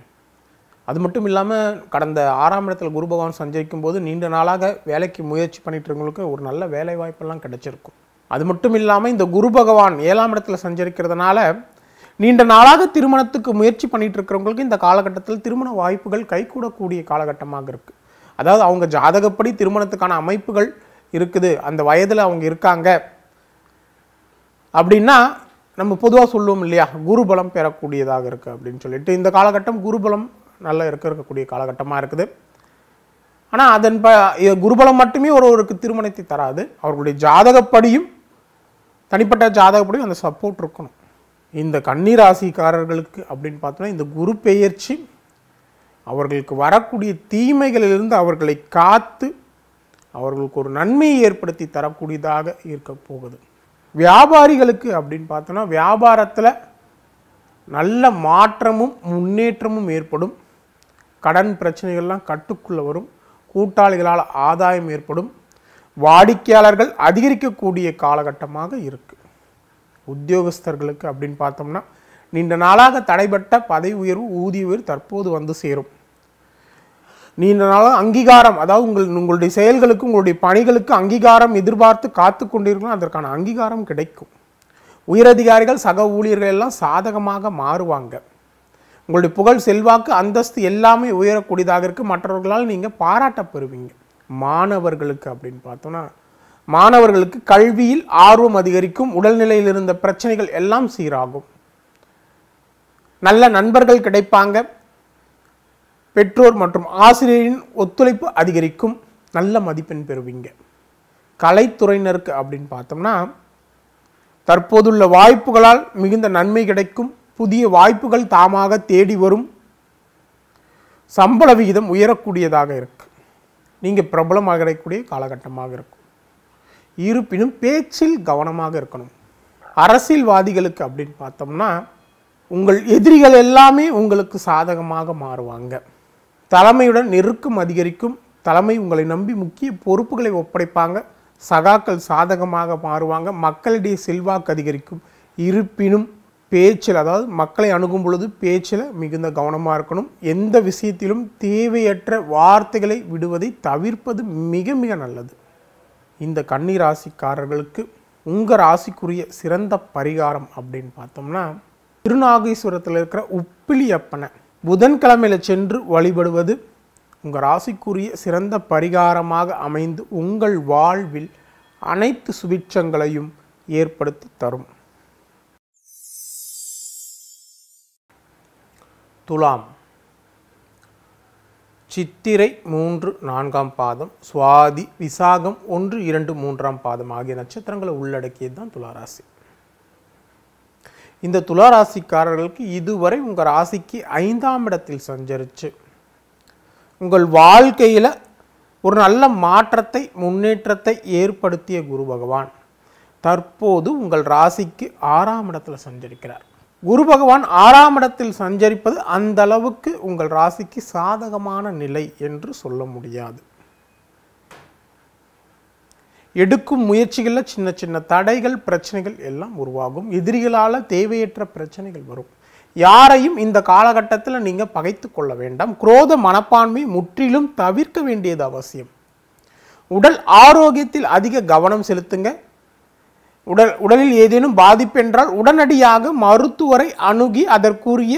அது மட்டும் இல்லாமல் கடந்த ஆறாம் இடத்தில் குரு பகவான் சஞ்சரிக்கும் போது நீண்ட நாளாக வேலைக்கு முயற்சி பண்ணிட்டு இருக்கவங்களுக்கு ஒரு நல்ல வேலை வாய்ப்பெல்லாம் கிடைச்சிருக்கும் அது மட்டும் இல்லாமல் இந்த குரு பகவான் ஏழாம் இடத்துல சஞ்சரிக்கிறதுனால நீண்ட நாளாக திருமணத்துக்கு முயற்சி பண்ணிட்டு இருக்கிறவங்களுக்கு இந்த காலகட்டத்தில் திருமண வாய்ப்புகள் கைகூடக்கூடிய காலகட்டமாக இருக்குது அதாவது அவங்க ஜாதகப்படி திருமணத்துக்கான அமைப்புகள் இருக்குது அந்த வயதில் அவங்க இருக்காங்க அப்படின்னா நம்ம பொதுவாக சொல்லுவோம் இல்லையா குருபலம் பெறக்கூடியதாக இருக்குது அப்படின்னு சொல்லிட்டு இந்த காலகட்டம் குருபலம் நல்ல இருக்க இருக்கக்கூடிய காலகட்டமாக இருக்குது ஆனால் அதன் ப குருபலம் மட்டுமே ஒருவருக்கு திருமணத்தை தராது அவர்களுடைய ஜாதகப்படியும் தனிப்பட்ட ஜாதகப்படியும் அந்த சப்போர்ட் இருக்கணும் இந்த கன்னிராசிக்காரர்களுக்கு அப்படின்னு பார்த்தோன்னா இந்த குரு பெயர்ச்சி அவர்களுக்கு வரக்கூடிய தீமைகளிலிருந்து அவர்களை காத்து அவர்களுக்கு ஒரு நன்மையை ஏற்படுத்தி தரக்கூடியதாக இருக்க போகுது வியாபாரிகளுக்கு அப்படின்னு பார்த்தோன்னா வியாபாரத்தில் நல்ல மாற்றமும் முன்னேற்றமும் ஏற்படும் கடன் பிரச்சனைகள்லாம் கட்டுக்குள்ளே வரும் கூட்டாளிகளால் ஆதாயம் ஏற்படும் வாடிக்கையாளர்கள் அதிகரிக்கக்கூடிய காலகட்டமாக இருக்குது உத்தியோகஸ்தர்களுக்கு அப்படின்னு பார்த்தோம்னா நீண்ட நாளாக தடைபட்ட பதவி உயர்வு ஊதிய உயர்வு தற்போது வந்து சேரும் நீண்ட நாளாக அங்கீகாரம் அதாவது உங்கள் உங்களுடைய செயல்களுக்கு உங்களுடைய பணிகளுக்கு அங்கீகாரம் எதிர்பார்த்து காத்து கொண்டிருக்கலாம் அதற்கான அங்கீகாரம் கிடைக்கும் உயரதிகாரிகள் சக ஊழியர்கள் எல்லாம் சாதகமாக மாறுவாங்க உங்களுடைய புகழ் செல்வாக்கு அந்தஸ்து எல்லாமே உயரக்கூடியதாக இருக்கு மற்றவர்களால் நீங்கள் பாராட்ட பெறுவீங்க மாணவர்களுக்கு அப்படின்னு பார்த்தோன்னா மாணவர்களுக்கு கல்வியில் ஆர்வம் அதிகரிக்கும் உடல்நிலையில் இருந்த பிரச்சனைகள் எல்லாம் சீராகும் நல்ல நண்பர்கள் கிடைப்பாங்க பெற்றோர் மற்றும் ஆசிரியரின் ஒத்துழைப்பு அதிகரிக்கும் நல்ல மதிப்பெண் பெறுவீங்க கலைத்துறையினருக்கு அப்படின்னு பார்த்தோம்னா தற்போதுள்ள வாய்ப்புகளால் மிகுந்த நன்மை கிடைக்கும் புதிய வாய்ப்புகள் தாமாக தேடி வரும் சம்பள விகிதம் உயரக்கூடியதாக இருக்குது நீங்கள் பிரபலமாகக்கூடிய காலகட்டமாக இருக்கும் இருப்பினும் பேச்சில் கவனமாக இருக்கணும் அரசியல்வாதிகளுக்கு அப்படின்னு பார்த்தோம்னா உங்கள் எதிரிகள் எல்லாமே உங்களுக்கு சாதகமாக மாறுவாங்க தலைமையுடன் நெருக்கம் அதிகரிக்கும் தலைமை உங்களை நம்பி முக்கிய பொறுப்புகளை ஒப்படைப்பாங்க சகாக்கள் சாதகமாக மாறுவாங்க மக்களிடையே செல்வாக்கு அதிகரிக்கும் இருப்பினும் பேச்சில் அதாவது மக்களை அணுகும் பொழுது பேச்சில் மிகுந்த கவனமாக இருக்கணும் எந்த விஷயத்திலும் தேவையற்ற வார்த்தைகளை விடுவதை தவிர்ப்பது மிக மிக நல்லது இந்த கன்னி ராசிக்காரர்களுக்கு உங்கள் ராசிக்குரிய சிறந்த பரிகாரம் அப்படின்னு பார்த்தோம்னா திருநாகேஸ்வரத்தில் இருக்கிற உப்பிலியப்பனை புதன்கிழமையில் சென்று வழிபடுவது உங்கள் ராசிக்குரிய சிறந்த பரிகாரமாக அமைந்து உங்கள் வாழ்வில் அனைத்து சுபிட்சங்களையும் ஏற்படுத்தி தரும் துலாம் சித்திரை மூன்று நான்காம் பாதம் சுவாதி விசாகம் ஒன்று இரண்டு மூன்றாம் பாதம் ஆகிய நட்சத்திரங்களை உள்ளடக்கியது தான் துளாராசி இந்த துளாராசிக்காரர்களுக்கு இதுவரை உங்கள் ராசிக்கு ஐந்தாம் இடத்தில் சஞ்சரித்து உங்கள் வாழ்க்கையில் ஒரு நல்ல மாற்றத்தை முன்னேற்றத்தை ஏற்படுத்திய குரு பகவான் தற்போது உங்கள் ராசிக்கு ஆறாம் இடத்தில் சஞ்சரிக்கிறார் குரு பகவான் ஆறாம் இடத்தில் சஞ்சரிப்பது அந்த அளவுக்கு உங்கள் ராசிக்கு சாதகமான நிலை என்று சொல்ல முடியாது எடுக்கும் முயற்சிகளில் சின்ன சின்ன தடைகள் பிரச்சனைகள் எல்லாம் உருவாகும் எதிரிகளால் தேவையற்ற பிரச்சனைகள் வரும் யாரையும் இந்த காலகட்டத்தில் நீங்கள் பகைத்து கொள்ள வேண்டாம் குரோத மனப்பான்மை முற்றிலும் தவிர்க்க வேண்டியது அவசியம் உடல் ஆரோக்கியத்தில் அதிக கவனம் செலுத்துங்க உடல் உடலில் ஏதேனும் பாதிப்பு என்றால் உடனடியாக மருத்துவரை அணுகி அதற்குரிய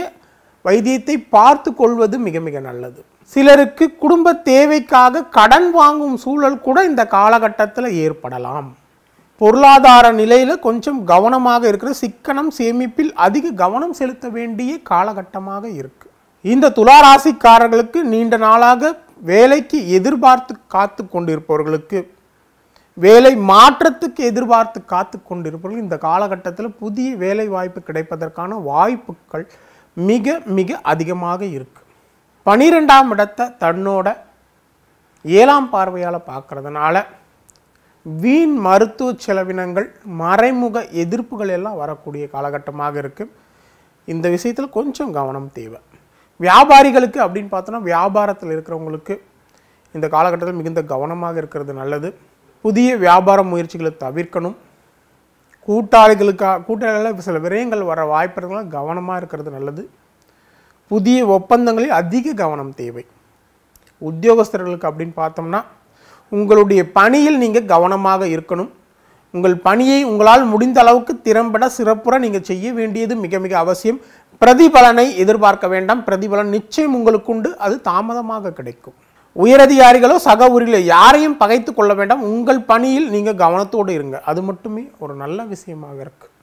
வைத்தியத்தை பார்த்து கொள்வது மிக மிக நல்லது சிலருக்கு குடும்ப தேவைக்காக கடன் வாங்கும் சூழல் கூட இந்த காலகட்டத்தில் ஏற்படலாம் பொருளாதார நிலையில் கொஞ்சம் கவனமாக இருக்கிற சிக்கனம் சேமிப்பில் அதிக கவனம் செலுத்த வேண்டிய காலகட்டமாக இருக்குது இந்த துளாராசிக்காரர்களுக்கு நீண்ட நாளாக வேலைக்கு எதிர்பார்த்து காத்து கொண்டிருப்பவர்களுக்கு வேலை மாற்றத்துக்கு எதிர்பார்த்து காத்து கொண்டிருப்பவர்கள் இந்த காலகட்டத்தில் புதிய வேலை வாய்ப்பு கிடைப்பதற்கான வாய்ப்புகள் மிக மிக அதிகமாக இருக்குது பனிரெண்டாம் இடத்தை தன்னோட ஏழாம் பார்வையால் பார்க்குறதுனால வீண் மருத்துவ செலவினங்கள் மறைமுக எதிர்ப்புகள் எல்லாம் வரக்கூடிய காலகட்டமாக இருக்குது இந்த விஷயத்தில் கொஞ்சம் கவனம் தேவை வியாபாரிகளுக்கு அப்படின்னு பார்த்தோன்னா வியாபாரத்தில் இருக்கிறவங்களுக்கு இந்த காலகட்டத்தில் மிகுந்த கவனமாக இருக்கிறது நல்லது புதிய வியாபார முயற்சிகளை தவிர்க்கணும் கூட்டாளிகளுக்காக கூட்டாளிகளில் சில விரயங்கள் வர வாய்ப்பு கவனமாக இருக்கிறது நல்லது புதிய ஒப்பந்தங்களில் அதிக கவனம் தேவை உத்தியோகஸ்தர்களுக்கு அப்படின்னு பார்த்தோம்னா உங்களுடைய பணியில் நீங்கள் கவனமாக இருக்கணும் உங்கள் பணியை உங்களால் முடிந்த அளவுக்கு திறம்பட சிறப்புற நீங்கள் செய்ய வேண்டியது மிக மிக அவசியம் பிரதிபலனை எதிர்பார்க்க வேண்டாம் பிரதிபலன் நிச்சயம் உங்களுக்குண்டு அது தாமதமாக கிடைக்கும் உயரதிகாரிகளோ சக ஊரிலோ யாரையும் பகைத்து கொள்ள வேண்டாம் உங்கள் பணியில் நீங்கள் கவனத்தோடு இருங்க அது மட்டுமே ஒரு நல்ல விஷயமாக இருக்குது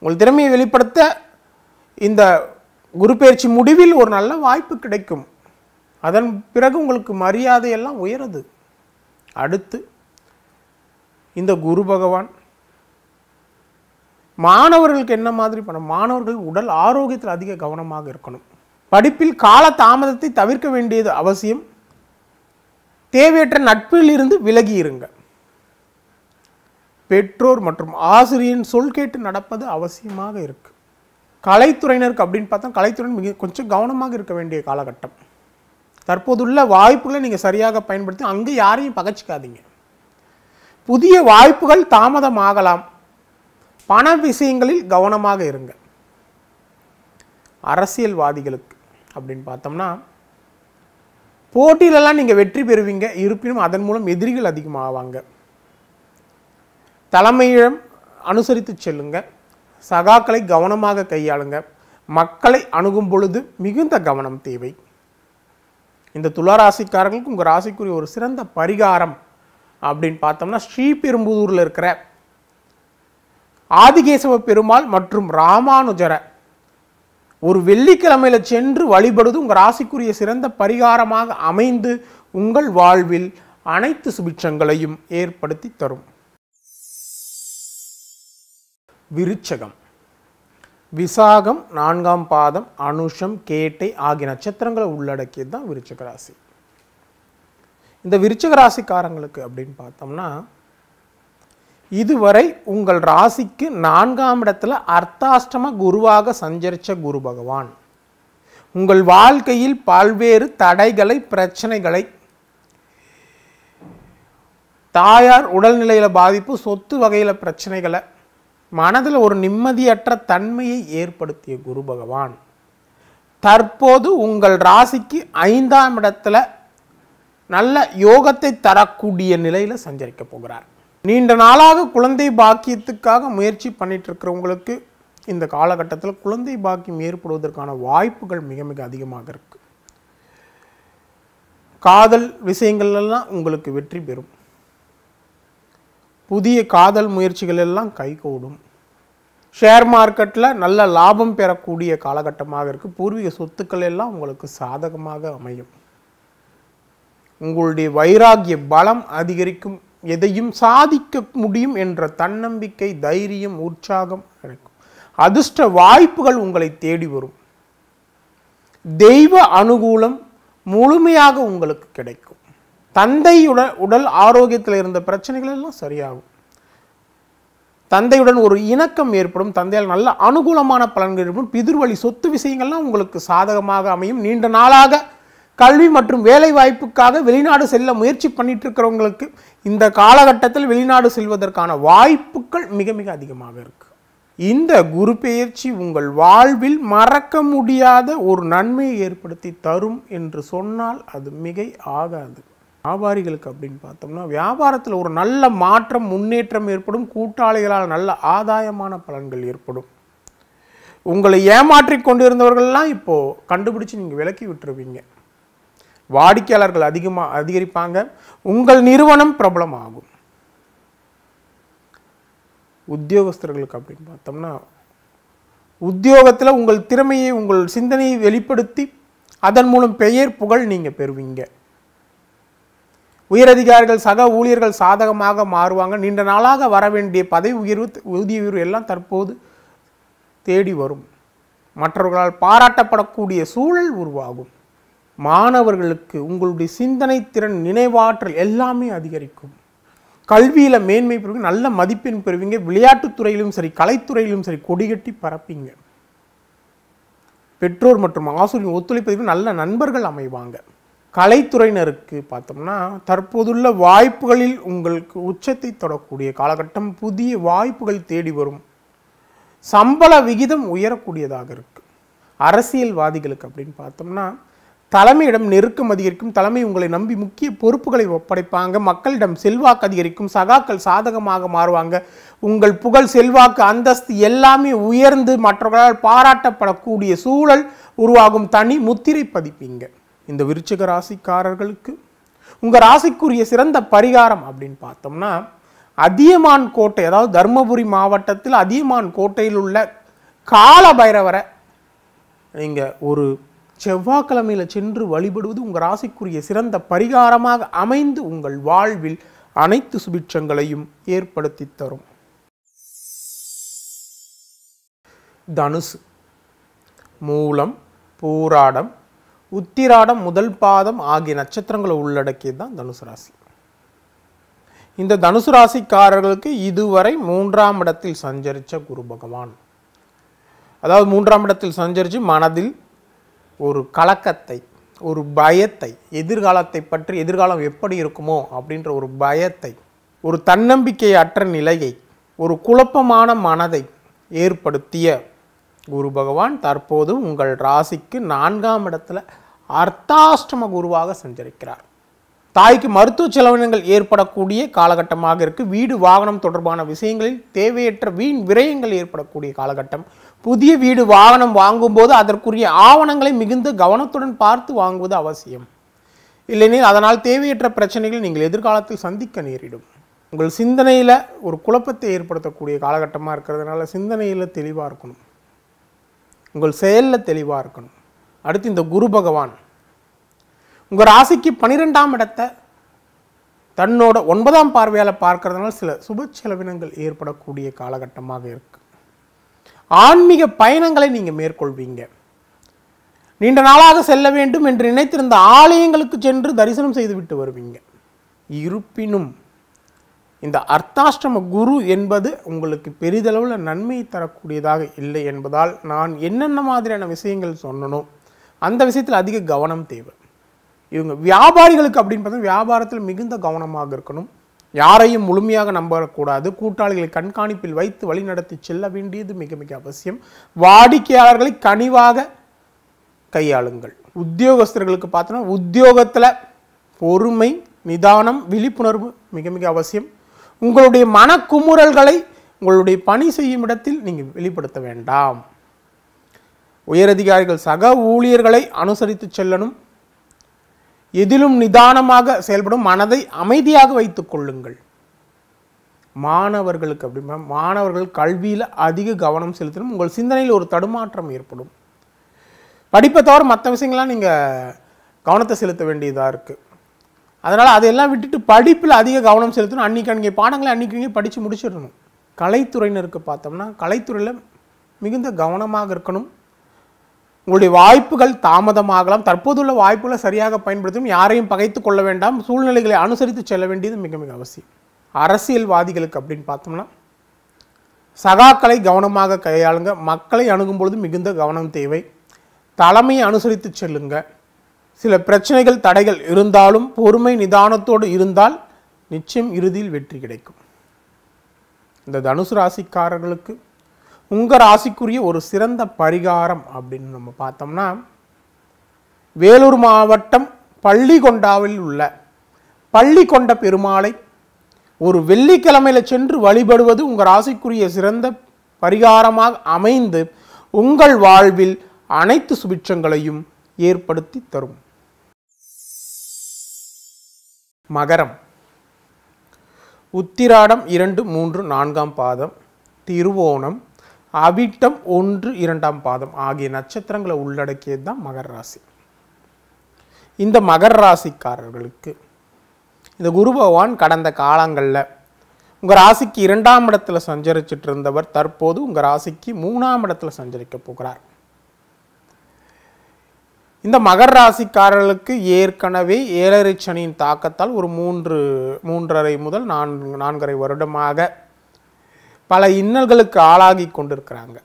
உங்கள் திறமையை வெளிப்படுத்த இந்த குரு பயிற்சி முடிவில் ஒரு நல்ல வாய்ப்பு கிடைக்கும் அதன் பிறகு உங்களுக்கு மரியாதையெல்லாம் உயருது அடுத்து இந்த குரு பகவான் மாணவர்களுக்கு என்ன மாதிரி பண்ண மாணவர்கள் உடல் ஆரோக்கியத்தில் அதிக கவனமாக இருக்கணும் படிப்பில் கால தாமதத்தை தவிர்க்க வேண்டியது அவசியம் தேவையற்ற நட்பில் இருந்து விலகி இருங்க பெற்றோர் மற்றும் ஆசிரியின் சொல் கேட்டு நடப்பது அவசியமாக இருக்குது கலைத்துறையினருக்கு அப்படின்னு பார்த்தா கலைத்துறையின் மிக கொஞ்சம் கவனமாக இருக்க வேண்டிய காலகட்டம் தற்போதுள்ள வாய்ப்புகளை நீங்கள் சரியாக பயன்படுத்தி அங்கே யாரையும் பகச்சிக்காதீங்க புதிய வாய்ப்புகள் தாமதமாகலாம் பண விஷயங்களில் கவனமாக இருங்க அரசியல்வாதிகளுக்கு அப்படின்னு பார்த்தோம்னா போட்டியிலலாம் நீங்கள் வெற்றி பெறுவீங்க இருப்பினும் அதன் மூலம் எதிரிகள் அதிகமாவாங்க தலைமையிடம் அனுசரித்து செல்லுங்க சகாக்களை கவனமாக கையாளுங்க மக்களை அணுகும் பொழுது மிகுந்த கவனம் தேவை இந்த துளாராசிக்காரர்களுக்கு உங்கள் ராசிக்குரிய ஒரு சிறந்த பரிகாரம் அப்படின்னு பார்த்தோம்னா ஸ்ரீபெரும்புதூரில் இருக்கிற ஆதிகேசவ பெருமாள் மற்றும் ராமானுஜரை ஒரு வெள்ளிக்கிழமையில் சென்று வழிபடுவது உங்கள் ராசிக்குரிய சிறந்த பரிகாரமாக அமைந்து உங்கள் வாழ்வில் அனைத்து சுபிட்சங்களையும் ஏற்படுத்தி தரும் விருச்சகம் விசாகம் நான்காம் பாதம் அனுஷம் கேட்டை ஆகிய நட்சத்திரங்களை உள்ளடக்கியது தான் விருச்சக ராசி இந்த விருச்சக ராசிக்காரங்களுக்கு அப்படின்னு பார்த்தோம்னா இதுவரை உங்கள் ராசிக்கு நான்காம் இடத்துல அர்த்தாஷ்டம குருவாக சஞ்சரித்த குரு பகவான் உங்கள் வாழ்க்கையில் பல்வேறு தடைகளை பிரச்சனைகளை தாயார் உடல்நிலையில் பாதிப்பு சொத்து வகையில் பிரச்சனைகளை மனதில் ஒரு நிம்மதியற்ற தன்மையை ஏற்படுத்திய குரு பகவான் தற்போது உங்கள் ராசிக்கு ஐந்தாம் இடத்துல நல்ல யோகத்தை தரக்கூடிய நிலையில் சஞ்சரிக்கப் போகிறார் நீண்ட நாளாக குழந்தை பாக்கியத்துக்காக முயற்சி பண்ணிட்டு இருக்கிறவங்களுக்கு இந்த காலகட்டத்தில் குழந்தை பாக்கியம் ஏற்படுவதற்கான வாய்ப்புகள் மிக மிக அதிகமாக இருக்குது காதல் விஷயங்கள்லாம் உங்களுக்கு வெற்றி பெறும் புதிய காதல் முயற்சிகள் எல்லாம் கைகூடும் ஷேர் மார்க்கெட்டில் நல்ல லாபம் பெறக்கூடிய காலகட்டமாக இருக்குது பூர்வீக சொத்துக்கள் எல்லாம் உங்களுக்கு சாதகமாக அமையும் உங்களுடைய வைராகிய பலம் அதிகரிக்கும் எதையும் சாதிக்க முடியும் என்ற தன்னம்பிக்கை தைரியம் உற்சாகம் கிடைக்கும் அதிர்ஷ்ட வாய்ப்புகள் உங்களை தேடி வரும் தெய்வ அனுகூலம் முழுமையாக உங்களுக்கு கிடைக்கும் தந்தையுட உடல் ஆரோக்கியத்தில் இருந்த பிரச்சனைகள் எல்லாம் சரியாகும் தந்தையுடன் ஒரு இணக்கம் ஏற்படும் தந்தையால் நல்ல அனுகூலமான பலன்கள் ஏற்படும் பிதிர்வழி சொத்து விஷயங்கள்லாம் உங்களுக்கு சாதகமாக அமையும் நீண்ட நாளாக கல்வி மற்றும் வேலை வாய்ப்புக்காக வெளிநாடு செல்ல முயற்சி பண்ணிட்டு இருக்கிறவங்களுக்கு இந்த காலகட்டத்தில் வெளிநாடு செல்வதற்கான வாய்ப்புகள் மிக மிக அதிகமாக இருக்கு இந்த குரு பெயர்ச்சி உங்கள் வாழ்வில் மறக்க முடியாத ஒரு நன்மையை ஏற்படுத்தி தரும் என்று சொன்னால் அது மிகை ஆகாது வியாபாரிகளுக்கு அப்படின்னு பார்த்தோம்னா வியாபாரத்தில் ஒரு நல்ல மாற்றம் முன்னேற்றம் ஏற்படும் கூட்டாளிகளால் நல்ல ஆதாயமான பலன்கள் ஏற்படும் உங்களை ஏமாற்றி கொண்டிருந்தவர்கள்லாம் இப்போது கண்டுபிடிச்சு நீங்கள் விலக்கி விட்டுருவீங்க வாடிக்கையாளர்கள் அதிகமாக அதிகரிப்பாங்க உங்கள் நிறுவனம் பிரபலமாகும் உத்தியோகஸ்தர்களுக்கு அப்படின்னு பார்த்தோம்னா உத்தியோகத்தில் உங்கள் திறமையை உங்கள் சிந்தனையை வெளிப்படுத்தி அதன் மூலம் பெயர் புகழ் நீங்கள் பெறுவீங்க உயரதிகாரிகள் சக ஊழியர்கள் சாதகமாக மாறுவாங்க நீண்ட நாளாக வர வேண்டிய பதவி உயர்வு ஊதிய உயர்வு எல்லாம் தற்போது தேடி வரும் மற்றவர்களால் பாராட்டப்படக்கூடிய சூழல் உருவாகும் மாணவர்களுக்கு உங்களுடைய சிந்தனை திறன் நினைவாற்றல் எல்லாமே அதிகரிக்கும் கல்வியில் மேன்மை பெறுவீங்க நல்ல மதிப்பெண் பெறுவீங்க விளையாட்டுத்துறையிலும் சரி கலைத்துறையிலும் சரி கொடிகட்டி பரப்பீங்க பெற்றோர் மற்றும் ஆசிரியர் ஒத்துழைப்பதற்கு நல்ல நண்பர்கள் அமைவாங்க கலைத்துறையினருக்கு பார்த்தோம்னா தற்போதுள்ள வாய்ப்புகளில் உங்களுக்கு உச்சத்தை தொடக்கூடிய காலகட்டம் புதிய வாய்ப்புகள் தேடி வரும் சம்பள விகிதம் உயரக்கூடியதாக இருக்குது அரசியல்வாதிகளுக்கு அப்படின்னு பார்த்தோம்னா தலைமையிடம் நெருக்கம் அதிகரிக்கும் தலைமை உங்களை நம்பி முக்கிய பொறுப்புகளை ஒப்படைப்பாங்க மக்களிடம் செல்வாக்கு அதிகரிக்கும் சகாக்கள் சாதகமாக மாறுவாங்க உங்கள் புகழ் செல்வாக்கு அந்தஸ்து எல்லாமே உயர்ந்து மற்றவர்களால் பாராட்டப்படக்கூடிய சூழல் உருவாகும் தனி முத்திரை பதிப்பீங்க இந்த விருச்சிக ராசிக்காரர்களுக்கு உங்கள் ராசிக்குரிய சிறந்த பரிகாரம் அப்படின்னு பார்த்தோம்னா அதியமான் கோட்டை அதாவது தருமபுரி மாவட்டத்தில் அதியமான் கோட்டையில் உள்ள கால பைரவரை நீங்கள் ஒரு செவ்வாய்க்கிழமையில் சென்று வழிபடுவது உங்கள் ராசிக்குரிய சிறந்த பரிகாரமாக அமைந்து உங்கள் வாழ்வில் அனைத்து சுபிட்சங்களையும் ஏற்படுத்தி தரும் தனுசு மூலம் பூராடம் உத்திராடம் முதல் பாதம் ஆகிய நட்சத்திரங்களை உள்ளடக்கியது தான் தனுசு ராசி இந்த தனுசு ராசிக்காரர்களுக்கு இதுவரை மூன்றாம் இடத்தில் சஞ்சரித்த குரு பகவான் அதாவது மூன்றாம் இடத்தில் சஞ்சரித்து மனதில் ஒரு கலக்கத்தை ஒரு பயத்தை எதிர்காலத்தை பற்றி எதிர்காலம் எப்படி இருக்குமோ அப்படின்ற ஒரு பயத்தை ஒரு தன்னம்பிக்கை அற்ற நிலையை ஒரு குழப்பமான மனதை ஏற்படுத்திய குரு பகவான் தற்போது உங்கள் ராசிக்கு நான்காம் இடத்துல அர்த்தாஷ்டம குருவாக செஞ்சிருக்கிறார் தாய்க்கு மருத்துவ செலவினங்கள் ஏற்படக்கூடிய காலகட்டமாக இருக்குது வீடு வாகனம் தொடர்பான விஷயங்களில் தேவையற்ற வீண் விரயங்கள் ஏற்படக்கூடிய காலகட்டம் புதிய வீடு வாகனம் வாங்கும்போது அதற்குரிய ஆவணங்களை மிகுந்த கவனத்துடன் பார்த்து வாங்குவது அவசியம் இல்லைனில் அதனால் தேவையற்ற பிரச்சனைகளை நீங்கள் எதிர்காலத்தில் சந்திக்க நேரிடும் உங்கள் சிந்தனையில் ஒரு குழப்பத்தை ஏற்படுத்தக்கூடிய காலகட்டமாக இருக்கிறதுனால சிந்தனையில் தெளிவாக இருக்கணும் உங்கள் செயலில் தெளிவாக இருக்கணும் அடுத்து இந்த குரு பகவான் உங்கள் ராசிக்கு பனிரெண்டாம் இடத்தை தன்னோட ஒன்பதாம் பார்வையால் பார்க்கறதுனால சில சுப செலவினங்கள் ஏற்படக்கூடிய காலகட்டமாக இருக்கு ஆன்மீக பயணங்களை நீங்கள் மேற்கொள்வீங்க நீண்ட நாளாக செல்ல வேண்டும் என்று நினைத்திருந்த ஆலயங்களுக்கு சென்று தரிசனம் செய்துவிட்டு வருவீங்க இருப்பினும் இந்த அர்த்தாஷ்டம குரு என்பது உங்களுக்கு பெரிதளவில் நன்மை தரக்கூடியதாக இல்லை என்பதால் நான் என்னென்ன மாதிரியான விஷயங்கள் சொன்னனோ அந்த விஷயத்தில் அதிக கவனம் தேவை இவங்க வியாபாரிகளுக்கு அப்படின்னு பார்த்தா வியாபாரத்தில் மிகுந்த கவனமாக இருக்கணும் யாரையும் முழுமையாக நம்பக்கூடாது கூட்டாளிகளை கண்காணிப்பில் வைத்து வழிநடத்தி செல்ல வேண்டியது மிக மிக அவசியம் வாடிக்கையாளர்களை கனிவாக கையாளுங்கள் உத்தியோகஸ்தர்களுக்கு பார்த்தோன்னா உத்தியோகத்தில் பொறுமை நிதானம் விழிப்புணர்வு மிக மிக அவசியம் உங்களுடைய மனக்குமுறல்களை உங்களுடைய பணி செய்யும் இடத்தில் நீங்கள் வெளிப்படுத்த வேண்டாம் உயரதிகாரிகள் சக ஊழியர்களை அனுசரித்து செல்லணும் எதிலும் நிதானமாக செயல்படும் மனதை அமைதியாக வைத்து கொள்ளுங்கள் மாணவர்களுக்கு அப்படி மாணவர்கள் கல்வியில் அதிக கவனம் செலுத்தணும் உங்கள் சிந்தனையில் ஒரு தடுமாற்றம் ஏற்படும் படிப்பை தவிர மற்ற விஷயங்கள்லாம் நீங்கள் கவனத்தை செலுத்த வேண்டியதாக இருக்குது அதனால் அதையெல்லாம் விட்டுட்டு படிப்பில் அதிக கவனம் செலுத்தணும் அன்றைக்கி பாடங்களை அன்றைக்கி படித்து முடிச்சிடணும் கலைத்துறையினருக்கு பார்த்தோம்னா கலைத்துறையில் மிகுந்த கவனமாக இருக்கணும் உங்களுடைய வாய்ப்புகள் தாமதமாகலாம் தற்போதுள்ள வாய்ப்புகளை சரியாக பயன்படுத்தும் யாரையும் பகைத்து கொள்ள வேண்டாம் சூழ்நிலைகளை அனுசரித்து செல்ல வேண்டியது மிக மிக அவசியம் அரசியல்வாதிகளுக்கு அப்படின்னு பார்த்தோம்னா சகாக்களை கவனமாக கையாளுங்க மக்களை அணுகும் பொழுது மிகுந்த கவனம் தேவை தலைமையை அனுசரித்து செல்லுங்க சில பிரச்சனைகள் தடைகள் இருந்தாலும் பொறுமை நிதானத்தோடு இருந்தால் நிச்சயம் இறுதியில் வெற்றி கிடைக்கும் இந்த தனுசு ராசிக்காரர்களுக்கு உங்கள் ராசிக்குரிய ஒரு சிறந்த பரிகாரம் அப்படின்னு நம்ம பார்த்தோம்னா வேலூர் மாவட்டம் பள்ளிகொண்டாவில் உள்ள கொண்ட பெருமாளை ஒரு வெள்ளிக்கிழமையில் சென்று வழிபடுவது உங்கள் ராசிக்குரிய சிறந்த பரிகாரமாக அமைந்து உங்கள் வாழ்வில் அனைத்து சுபிட்சங்களையும் ஏற்படுத்தி தரும் மகரம் உத்திராடம் இரண்டு மூன்று நான்காம் பாதம் திருவோணம் அவிட்டம் ஒன்று இரண்டாம் பாதம் ஆகிய நட்சத்திரங்களை உள்ளடக்கியது தான் மகர ராசி இந்த மகர ராசிக்காரர்களுக்கு இந்த குரு பகவான் கடந்த காலங்களில் உங்கள் ராசிக்கு இரண்டாம் இடத்துல சஞ்சரிச்சிட்டு இருந்தவர் தற்போது உங்கள் ராசிக்கு மூணாம் இடத்துல சஞ்சரிக்க போகிறார் இந்த மகர ராசிக்காரர்களுக்கு ஏற்கனவே ஏழரை சனியின் தாக்கத்தால் ஒரு மூன்று மூன்றரை முதல் நான்கு நான்கரை வருடமாக பல இன்னல்களுக்கு ஆளாகி கொண்டிருக்கிறாங்க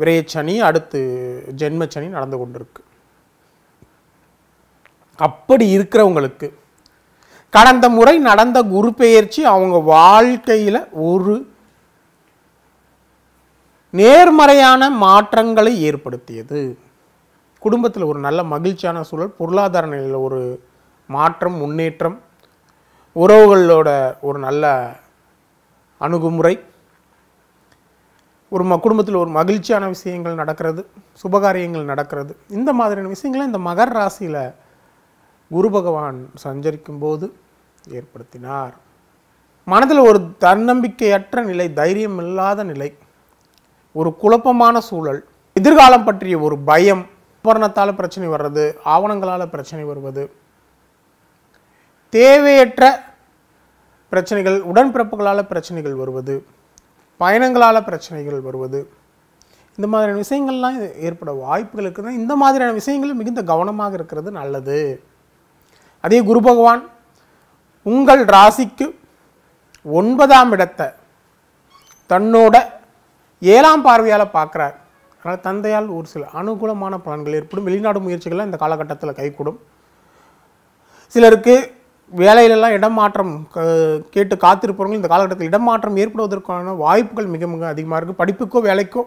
விரயச்சனி அடுத்து ஜென்மச்சனி நடந்து கொண்டிருக்கு அப்படி இருக்கிறவங்களுக்கு கடந்த முறை நடந்த குரு பெயர்ச்சி அவங்க வாழ்க்கையில் ஒரு நேர்மறையான மாற்றங்களை ஏற்படுத்தியது குடும்பத்தில் ஒரு நல்ல மகிழ்ச்சியான சூழல் பொருளாதார நிலையில் ஒரு மாற்றம் முன்னேற்றம் உறவுகளோட ஒரு நல்ல அணுகுமுறை ஒரு ம குடும்பத்தில் ஒரு மகிழ்ச்சியான விஷயங்கள் நடக்கிறது சுபகாரியங்கள் நடக்கிறது இந்த மாதிரியான விஷயங்களை இந்த மகர் ராசியில் குரு பகவான் சஞ்சரிக்கும் போது ஏற்படுத்தினார் மனதில் ஒரு தன்னம்பிக்கையற்ற நிலை தைரியம் இல்லாத நிலை ஒரு குழப்பமான சூழல் எதிர்காலம் பற்றிய ஒரு பயம் உபரணத்தால் பிரச்சனை வர்றது ஆவணங்களால் பிரச்சனை வருவது தேவையற்ற பிரச்சனைகள் உடன்பிறப்புகளால் பிரச்சனைகள் வருவது பயணங்களால் பிரச்சனைகள் வருவது இந்த மாதிரியான விஷயங்கள்லாம் ஏற்பட வாய்ப்புகள் இருக்குது இந்த மாதிரியான விஷயங்கள் மிகுந்த கவனமாக இருக்கிறது நல்லது அதே குரு பகவான் உங்கள் ராசிக்கு ஒன்பதாம் இடத்தை தன்னோட ஏழாம் பார்வையால் பார்க்குறார் அதனால் தந்தையால் ஒரு சில அனுகூலமான பலன்கள் ஏற்படும் வெளிநாடு முயற்சிகள்லாம் இந்த காலகட்டத்தில் கைகூடும் சிலருக்கு வேலையிலெல்லாம் இடமாற்றம் கேட்டு காத்திருப்பவர்கள் இந்த காலகட்டத்தில் இடமாற்றம் ஏற்படுவதற்கான வாய்ப்புகள் மிக மிக அதிகமாக இருக்குது படிப்புக்கோ வேலைக்கோ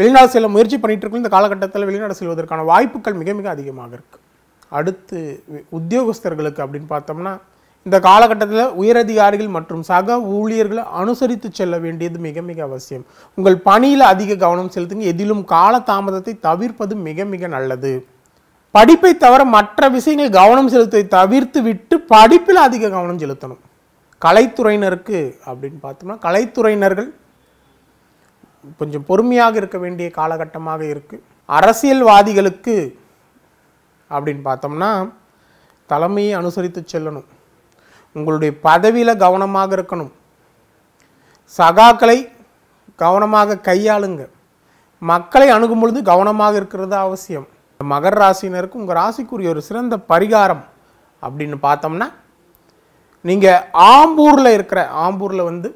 வெளிநாடு செல்ல முயற்சி பண்ணிகிட்டு இருக்கோம் இந்த காலகட்டத்தில் வெளிநாடு செல்வதற்கான வாய்ப்புகள் மிக மிக அதிகமாக இருக்குது அடுத்து உத்தியோகஸ்தர்களுக்கு அப்படின்னு பார்த்தோம்னா இந்த காலகட்டத்தில் உயரதிகாரிகள் மற்றும் சக ஊழியர்களை அனுசரித்து செல்ல வேண்டியது மிக மிக அவசியம் உங்கள் பணியில் அதிக கவனம் செலுத்துங்க எதிலும் காலதாமதத்தை தவிர்ப்பது மிக மிக நல்லது படிப்பை தவிர மற்ற விஷயங்கள் கவனம் செலுத்தை தவிர்த்து விட்டு படிப்பில் அதிக கவனம் செலுத்தணும் கலைத்துறையினருக்கு அப்படின்னு பார்த்தோம்னா கலைத்துறையினர்கள் கொஞ்சம் பொறுமையாக இருக்க வேண்டிய காலகட்டமாக இருக்குது அரசியல்வாதிகளுக்கு அப்படின்னு பார்த்தோம்னா தலைமையை அனுசரித்து செல்லணும் உங்களுடைய பதவியில் கவனமாக இருக்கணும் சகாக்களை கவனமாக கையாளுங்க மக்களை அணுகும் பொழுது கவனமாக இருக்கிறது அவசியம் மகர ராசினருக்கு உங்கள் ராசிக்குரிய ஒரு சிறந்த பரிகாரம் அப்படின்னு பார்த்தோம்னா நீங்கள் ஆம்பூரில் இருக்கிற ஆம்பூரில் வந்து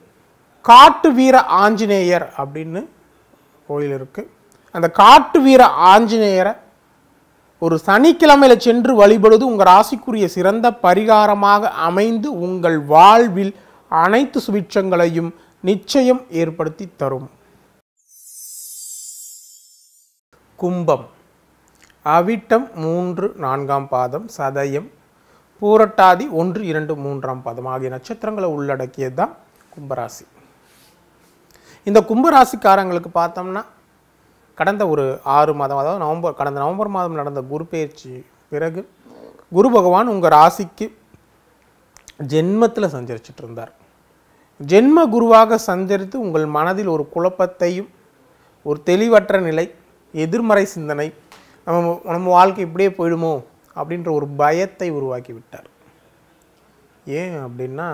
காட்டு வீர ஆஞ்சநேயர் அப்படின்னு கோயில் இருக்குது அந்த காட்டு வீர ஆஞ்சநேயரை ஒரு சனிக்கிழமையில் சென்று வழிபடுவது உங்கள் ராசிக்குரிய சிறந்த பரிகாரமாக அமைந்து உங்கள் வாழ்வில் அனைத்து சுபிட்சங்களையும் நிச்சயம் ஏற்படுத்தி தரும் கும்பம் அவிட்டம் மூன்று நான்காம் பாதம் சதயம் பூரட்டாதி ஒன்று இரண்டு மூன்றாம் பாதம் ஆகிய நட்சத்திரங்களை உள்ளடக்கியது தான் கும்பராசி இந்த கும்பராசிக்காரங்களுக்கு பார்த்தோம்னா கடந்த ஒரு ஆறு மாதம் அதாவது நவம்பர் கடந்த நவம்பர் மாதம் நடந்த குரு பயிற்சி பிறகு குரு பகவான் உங்கள் ராசிக்கு ஜென்மத்தில் சஞ்சரிச்சிட்டு இருந்தார் ஜென்ம குருவாக சஞ்சரித்து உங்கள் மனதில் ஒரு குழப்பத்தையும் ஒரு தெளிவற்ற நிலை எதிர்மறை சிந்தனை நம்ம நம்ம வாழ்க்கை இப்படியே போயிடுமோ அப்படின்ற ஒரு பயத்தை உருவாக்கி விட்டார் ஏன் அப்படின்னா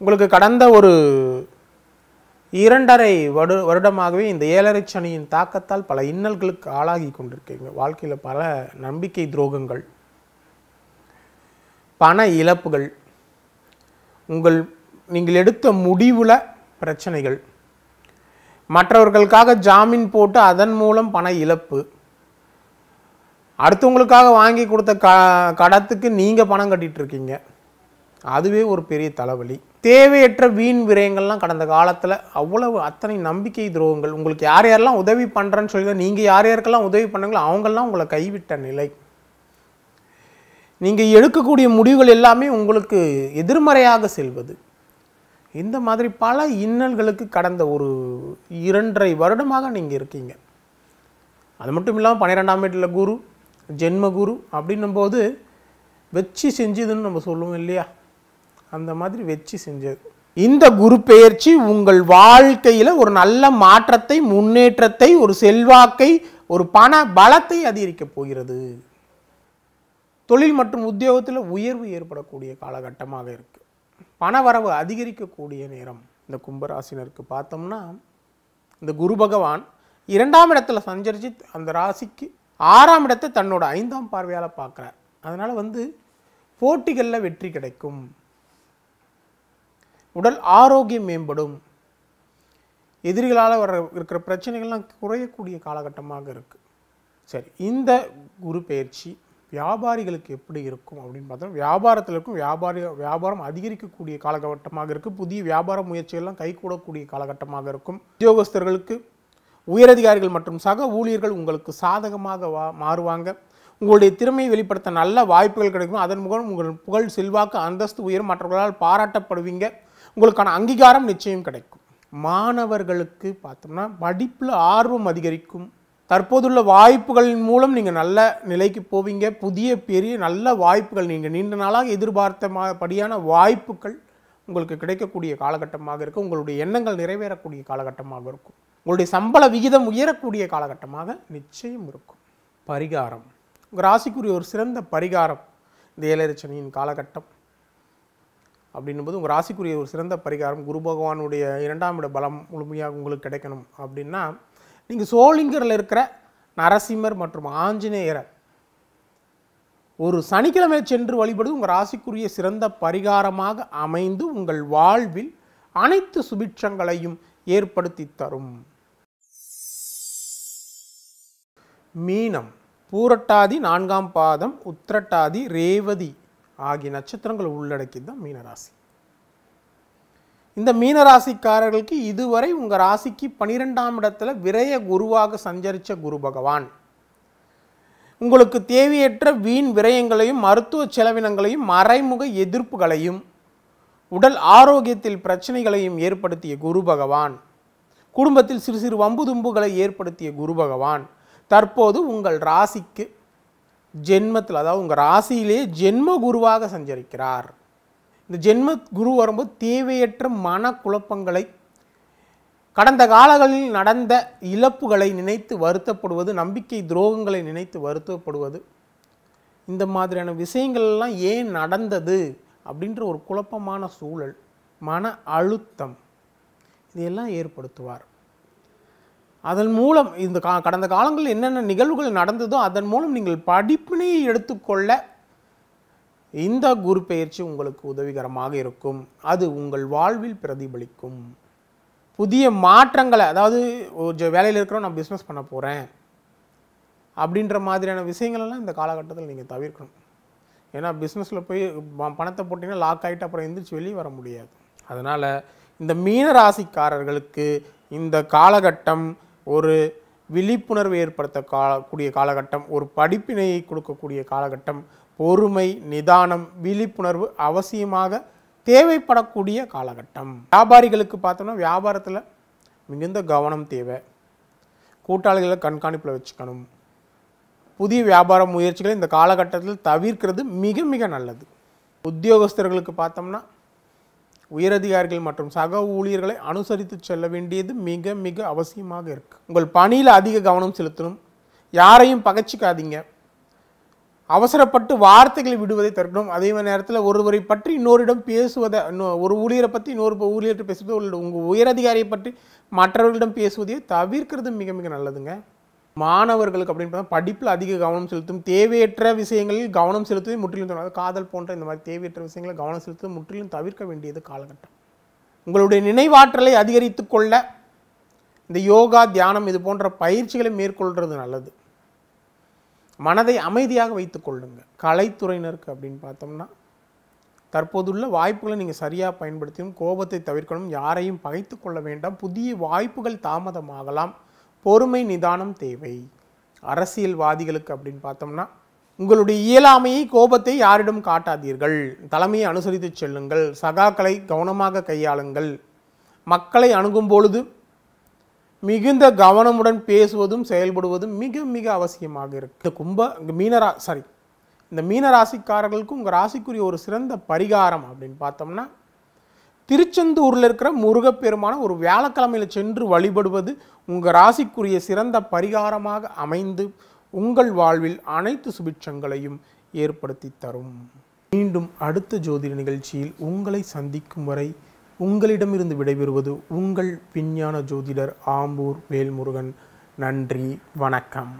உங்களுக்கு கடந்த ஒரு இரண்டரை வடு வருடமாகவே இந்த ஏழரை சனியின் தாக்கத்தால் பல இன்னல்களுக்கு ஆளாகி கொண்டிருக்கீங்க வாழ்க்கையில் பல நம்பிக்கை துரோகங்கள் பண இழப்புகள் உங்கள் நீங்கள் எடுத்த முடிவில் பிரச்சனைகள் மற்றவர்களுக்காக ஜாமீன் போட்டு அதன் மூலம் பண இழப்பு அடுத்தவங்களுக்காக வாங்கி கொடுத்த க கடத்துக்கு நீங்கள் பணம் கட்டிகிட்டு இருக்கீங்க அதுவே ஒரு பெரிய தலைவலி தேவையற்ற வீண் விரயங்கள்லாம் கடந்த காலத்தில் அவ்வளவு அத்தனை நம்பிக்கை துரோகங்கள் உங்களுக்கு யார் யாரெல்லாம் உதவி பண்ணுறேன்னு சொல்லி நீங்கள் யார் யாருக்கெல்லாம் உதவி பண்ணுங்களோ அவங்கெல்லாம் உங்களை கைவிட்ட நிலை நீங்கள் எடுக்கக்கூடிய முடிவுகள் எல்லாமே உங்களுக்கு எதிர்மறையாக செல்வது இந்த மாதிரி பல இன்னல்களுக்கு கடந்த ஒரு இரண்டரை வருடமாக நீங்கள் இருக்கீங்க அது மட்டும் இல்லாமல் பன்னிரெண்டாம் வீட்டில் குரு ஜென்மகுரு அப்படின்னும்போது வெச்சு செஞ்சதுன்னு நம்ம சொல்லுவோம் இல்லையா அந்த மாதிரி வெச்சு செஞ்சது இந்த குரு பெயர்ச்சி உங்கள் வாழ்க்கையில் ஒரு நல்ல மாற்றத்தை முன்னேற்றத்தை ஒரு செல்வாக்கை ஒரு பண பலத்தை அதிகரிக்கப் போகிறது தொழில் மற்றும் உத்தியோகத்தில் உயர்வு ஏற்படக்கூடிய காலகட்டமாக இருக்குது பண வரவு அதிகரிக்கக்கூடிய நேரம் இந்த கும்பராசினருக்கு பார்த்தோம்னா இந்த குரு பகவான் இரண்டாம் இடத்துல சஞ்சரித்து அந்த ராசிக்கு ஆறாம் இடத்தை தன்னோட ஐந்தாம் பார்வையால் பார்க்குறார் அதனால் வந்து போட்டிகளில் வெற்றி கிடைக்கும் உடல் ஆரோக்கியம் மேம்படும் எதிரிகளால் வர இருக்கிற பிரச்சனைகள்லாம் குறையக்கூடிய காலகட்டமாக இருக்குது சரி இந்த குரு பயிற்சி வியாபாரிகளுக்கு எப்படி இருக்கும் அப்படின்னு பார்த்தோம் வியாபாரத்தில் இருக்கும் வியாபாரி வியாபாரம் அதிகரிக்கக்கூடிய காலகட்டமாக இருக்குது புதிய வியாபார முயற்சிகள்லாம் கைகூடக்கூடிய காலகட்டமாக இருக்கும் உத்தியோகஸ்தர்களுக்கு உயரதிகாரிகள் மற்றும் சக ஊழியர்கள் உங்களுக்கு சாதகமாக வா மாறுவாங்க உங்களுடைய திறமையை வெளிப்படுத்த நல்ல வாய்ப்புகள் கிடைக்கும் அதன் மூலம் உங்கள் புகழ் செல்வாக்கு அந்தஸ்து உயரும் மற்றவர்களால் பாராட்டப்படுவீங்க உங்களுக்கான அங்கீகாரம் நிச்சயம் கிடைக்கும் மாணவர்களுக்கு பார்த்தோம்னா படிப்பில் ஆர்வம் அதிகரிக்கும் தற்போதுள்ள வாய்ப்புகளின் மூலம் நீங்கள் நல்ல நிலைக்கு போவீங்க புதிய பெரிய நல்ல வாய்ப்புகள் நீங்கள் நீண்ட நாளாக எதிர்பார்த்த படியான வாய்ப்புகள் உங்களுக்கு கிடைக்கக்கூடிய காலகட்டமாக இருக்கும் உங்களுடைய எண்ணங்கள் நிறைவேறக்கூடிய காலகட்டமாக இருக்கும் உங்களுடைய சம்பள விகிதம் உயரக்கூடிய காலகட்டமாக நிச்சயம் இருக்கும் பரிகாரம் உங்கள் ராசிக்குரிய ஒரு சிறந்த பரிகாரம் இந்த ஏழரச்சனியின் காலகட்டம் அப்படின்னும்போது உங்கள் ராசிக்குரிய ஒரு சிறந்த பரிகாரம் குரு பகவானுடைய இரண்டாம் இட பலம் முழுமையாக உங்களுக்கு கிடைக்கணும் அப்படின்னா நீங்கள் சோளிங்கரில் இருக்கிற நரசிம்மர் மற்றும் ஆஞ்சநேயரை ஒரு சனிக்கிழமை சென்று வழிபடுவது உங்கள் ராசிக்குரிய சிறந்த பரிகாரமாக அமைந்து உங்கள் வாழ்வில் அனைத்து சுபிட்சங்களையும் ஏற்படுத்தி தரும் மீனம் பூரட்டாதி நான்காம் பாதம் உத்திரட்டாதி ரேவதி ஆகிய நட்சத்திரங்கள் உள்ளடக்கி தான் மீனராசி இந்த மீனராசிக்காரர்களுக்கு இதுவரை உங்கள் ராசிக்கு பனிரெண்டாம் இடத்துல விரய குருவாக சஞ்சரித்த குரு பகவான் உங்களுக்கு தேவையற்ற வீண் விரயங்களையும் மருத்துவ செலவினங்களையும் மறைமுக எதிர்ப்புகளையும் உடல் ஆரோக்கியத்தில் பிரச்சனைகளையும் ஏற்படுத்திய குரு பகவான் குடும்பத்தில் சிறு சிறு வம்பு தும்புகளை ஏற்படுத்திய குரு பகவான் தற்போது உங்கள் ராசிக்கு ஜென்மத்தில் அதாவது உங்கள் ராசியிலே ஜென்ம குருவாக சஞ்சரிக்கிறார் இந்த ஜென்ம குரு வரும்போது தேவையற்ற மனக்குழப்பங்களை கடந்த காலங்களில் நடந்த இழப்புகளை நினைத்து வருத்தப்படுவது நம்பிக்கை துரோகங்களை நினைத்து வருத்தப்படுவது இந்த மாதிரியான விஷயங்கள்லாம் ஏன் நடந்தது அப்படின்ற ஒரு குழப்பமான சூழல் மன அழுத்தம் இதையெல்லாம் ஏற்படுத்துவார் அதன் மூலம் இந்த கா கடந்த காலங்களில் என்னென்ன நிகழ்வுகள் நடந்ததோ அதன் மூலம் நீங்கள் படிப்பினையை எடுத்துக்கொள்ள இந்த குரு பெயர்ச்சி உங்களுக்கு உதவிகரமாக இருக்கும் அது உங்கள் வாழ்வில் பிரதிபலிக்கும் புதிய மாற்றங்களை அதாவது ஒரு வேலையில் இருக்கிறோம் நான் பிஸ்னஸ் பண்ண போகிறேன் அப்படின்ற மாதிரியான விஷயங்களெல்லாம் இந்த காலகட்டத்தில் நீங்கள் தவிர்க்கணும் ஏன்னா பிஸ்னஸில் போய் பணத்தை போட்டிங்கன்னா லாக் ஆகிட்டு அப்புறம் எந்திரிச்சு வெளியே வர முடியாது அதனால் இந்த மீனராசிக்காரர்களுக்கு இந்த காலகட்டம் ஒரு விழிப்புணர்வு ஏற்படுத்த கால கூடிய காலகட்டம் ஒரு படிப்பினையை கொடுக்கக்கூடிய காலகட்டம் பொறுமை நிதானம் விழிப்புணர்வு அவசியமாக தேவைப்படக்கூடிய காலகட்டம் வியாபாரிகளுக்கு பார்த்தோம்னா வியாபாரத்தில் மிகுந்த கவனம் தேவை கூட்டாளிகளை கண்காணிப்பில் வச்சுக்கணும் புதிய வியாபார முயற்சிகளை இந்த காலகட்டத்தில் தவிர்க்கிறது மிக மிக நல்லது உத்தியோகஸ்தர்களுக்கு பார்த்தோம்னா உயரதிகாரிகள் மற்றும் சக ஊழியர்களை அனுசரித்து செல்ல வேண்டியது மிக மிக அவசியமாக இருக்குது உங்கள் பணியில் அதிக கவனம் செலுத்தணும் யாரையும் பகச்சிக்காதீங்க அவசரப்பட்டு வார்த்தைகளை விடுவதை தடுக்கணும் அதே நேரத்தில் ஒருவரை பற்றி இன்னொரிடம் பேசுவதை ஒரு ஊழியரை பற்றி இன்னொரு ஊழியர்கிட்ட பேசுவது இல்லை உங்கள் உயரதிகாரியை பற்றி மற்றவர்களிடம் பேசுவதையே தவிர்க்கிறது மிக மிக நல்லதுங்க மாணவர்களுக்கு அப்படின்னு படிப்பில் அதிக கவனம் செலுத்தும் தேவையற்ற விஷயங்களில் கவனம் செலுத்துவதே முற்றிலும் தோணாது காதல் போன்ற இந்த மாதிரி தேவையற்ற விஷயங்களில் கவனம் செலுத்துவது முற்றிலும் தவிர்க்க வேண்டியது காலகட்டம் உங்களுடைய நினைவாற்றலை அதிகரித்து கொள்ள இந்த யோகா தியானம் இது போன்ற பயிற்சிகளை மேற்கொள்வது நல்லது மனதை அமைதியாக வைத்து கொள்ளுங்கள் கலைத்துறையினருக்கு அப்படின்னு பார்த்தோம்னா தற்போதுள்ள வாய்ப்புகளை நீங்கள் சரியாக பயன்படுத்தியும் கோபத்தை தவிர்க்கணும் யாரையும் பகைத்து கொள்ள வேண்டாம் புதிய வாய்ப்புகள் தாமதமாகலாம் பொறுமை நிதானம் தேவை அரசியல்வாதிகளுக்கு அப்படின்னு பார்த்தோம்னா உங்களுடைய இயலாமையை கோபத்தை யாரிடம் காட்டாதீர்கள் தலைமையை அனுசரித்து செல்லுங்கள் சகாக்களை கவனமாக கையாளுங்கள் மக்களை அணுகும் பொழுது மிகுந்த கவனமுடன் பேசுவதும் செயல்படுவதும் மிக மிக அவசியமாக இருக்கு இந்த கும்ப மீனரா சாரி இந்த மீன உங்கள் ராசிக்குரிய ஒரு சிறந்த பரிகாரம் அப்படின்னு பார்த்தோம்னா திருச்செந்தூரில் இருக்கிற முருகப்பெருமான ஒரு வியாழக்கிழமையில் சென்று வழிபடுவது உங்கள் ராசிக்குரிய சிறந்த பரிகாரமாக அமைந்து உங்கள் வாழ்வில் அனைத்து சுபிட்சங்களையும் ஏற்படுத்தி தரும் மீண்டும் அடுத்த ஜோதிட நிகழ்ச்சியில் உங்களை சந்திக்கும் வரை உங்களிடமிருந்து விடைபெறுவது உங்கள் விஞ்ஞான ஜோதிடர் ஆம்பூர் வேல்முருகன் நன்றி வணக்கம்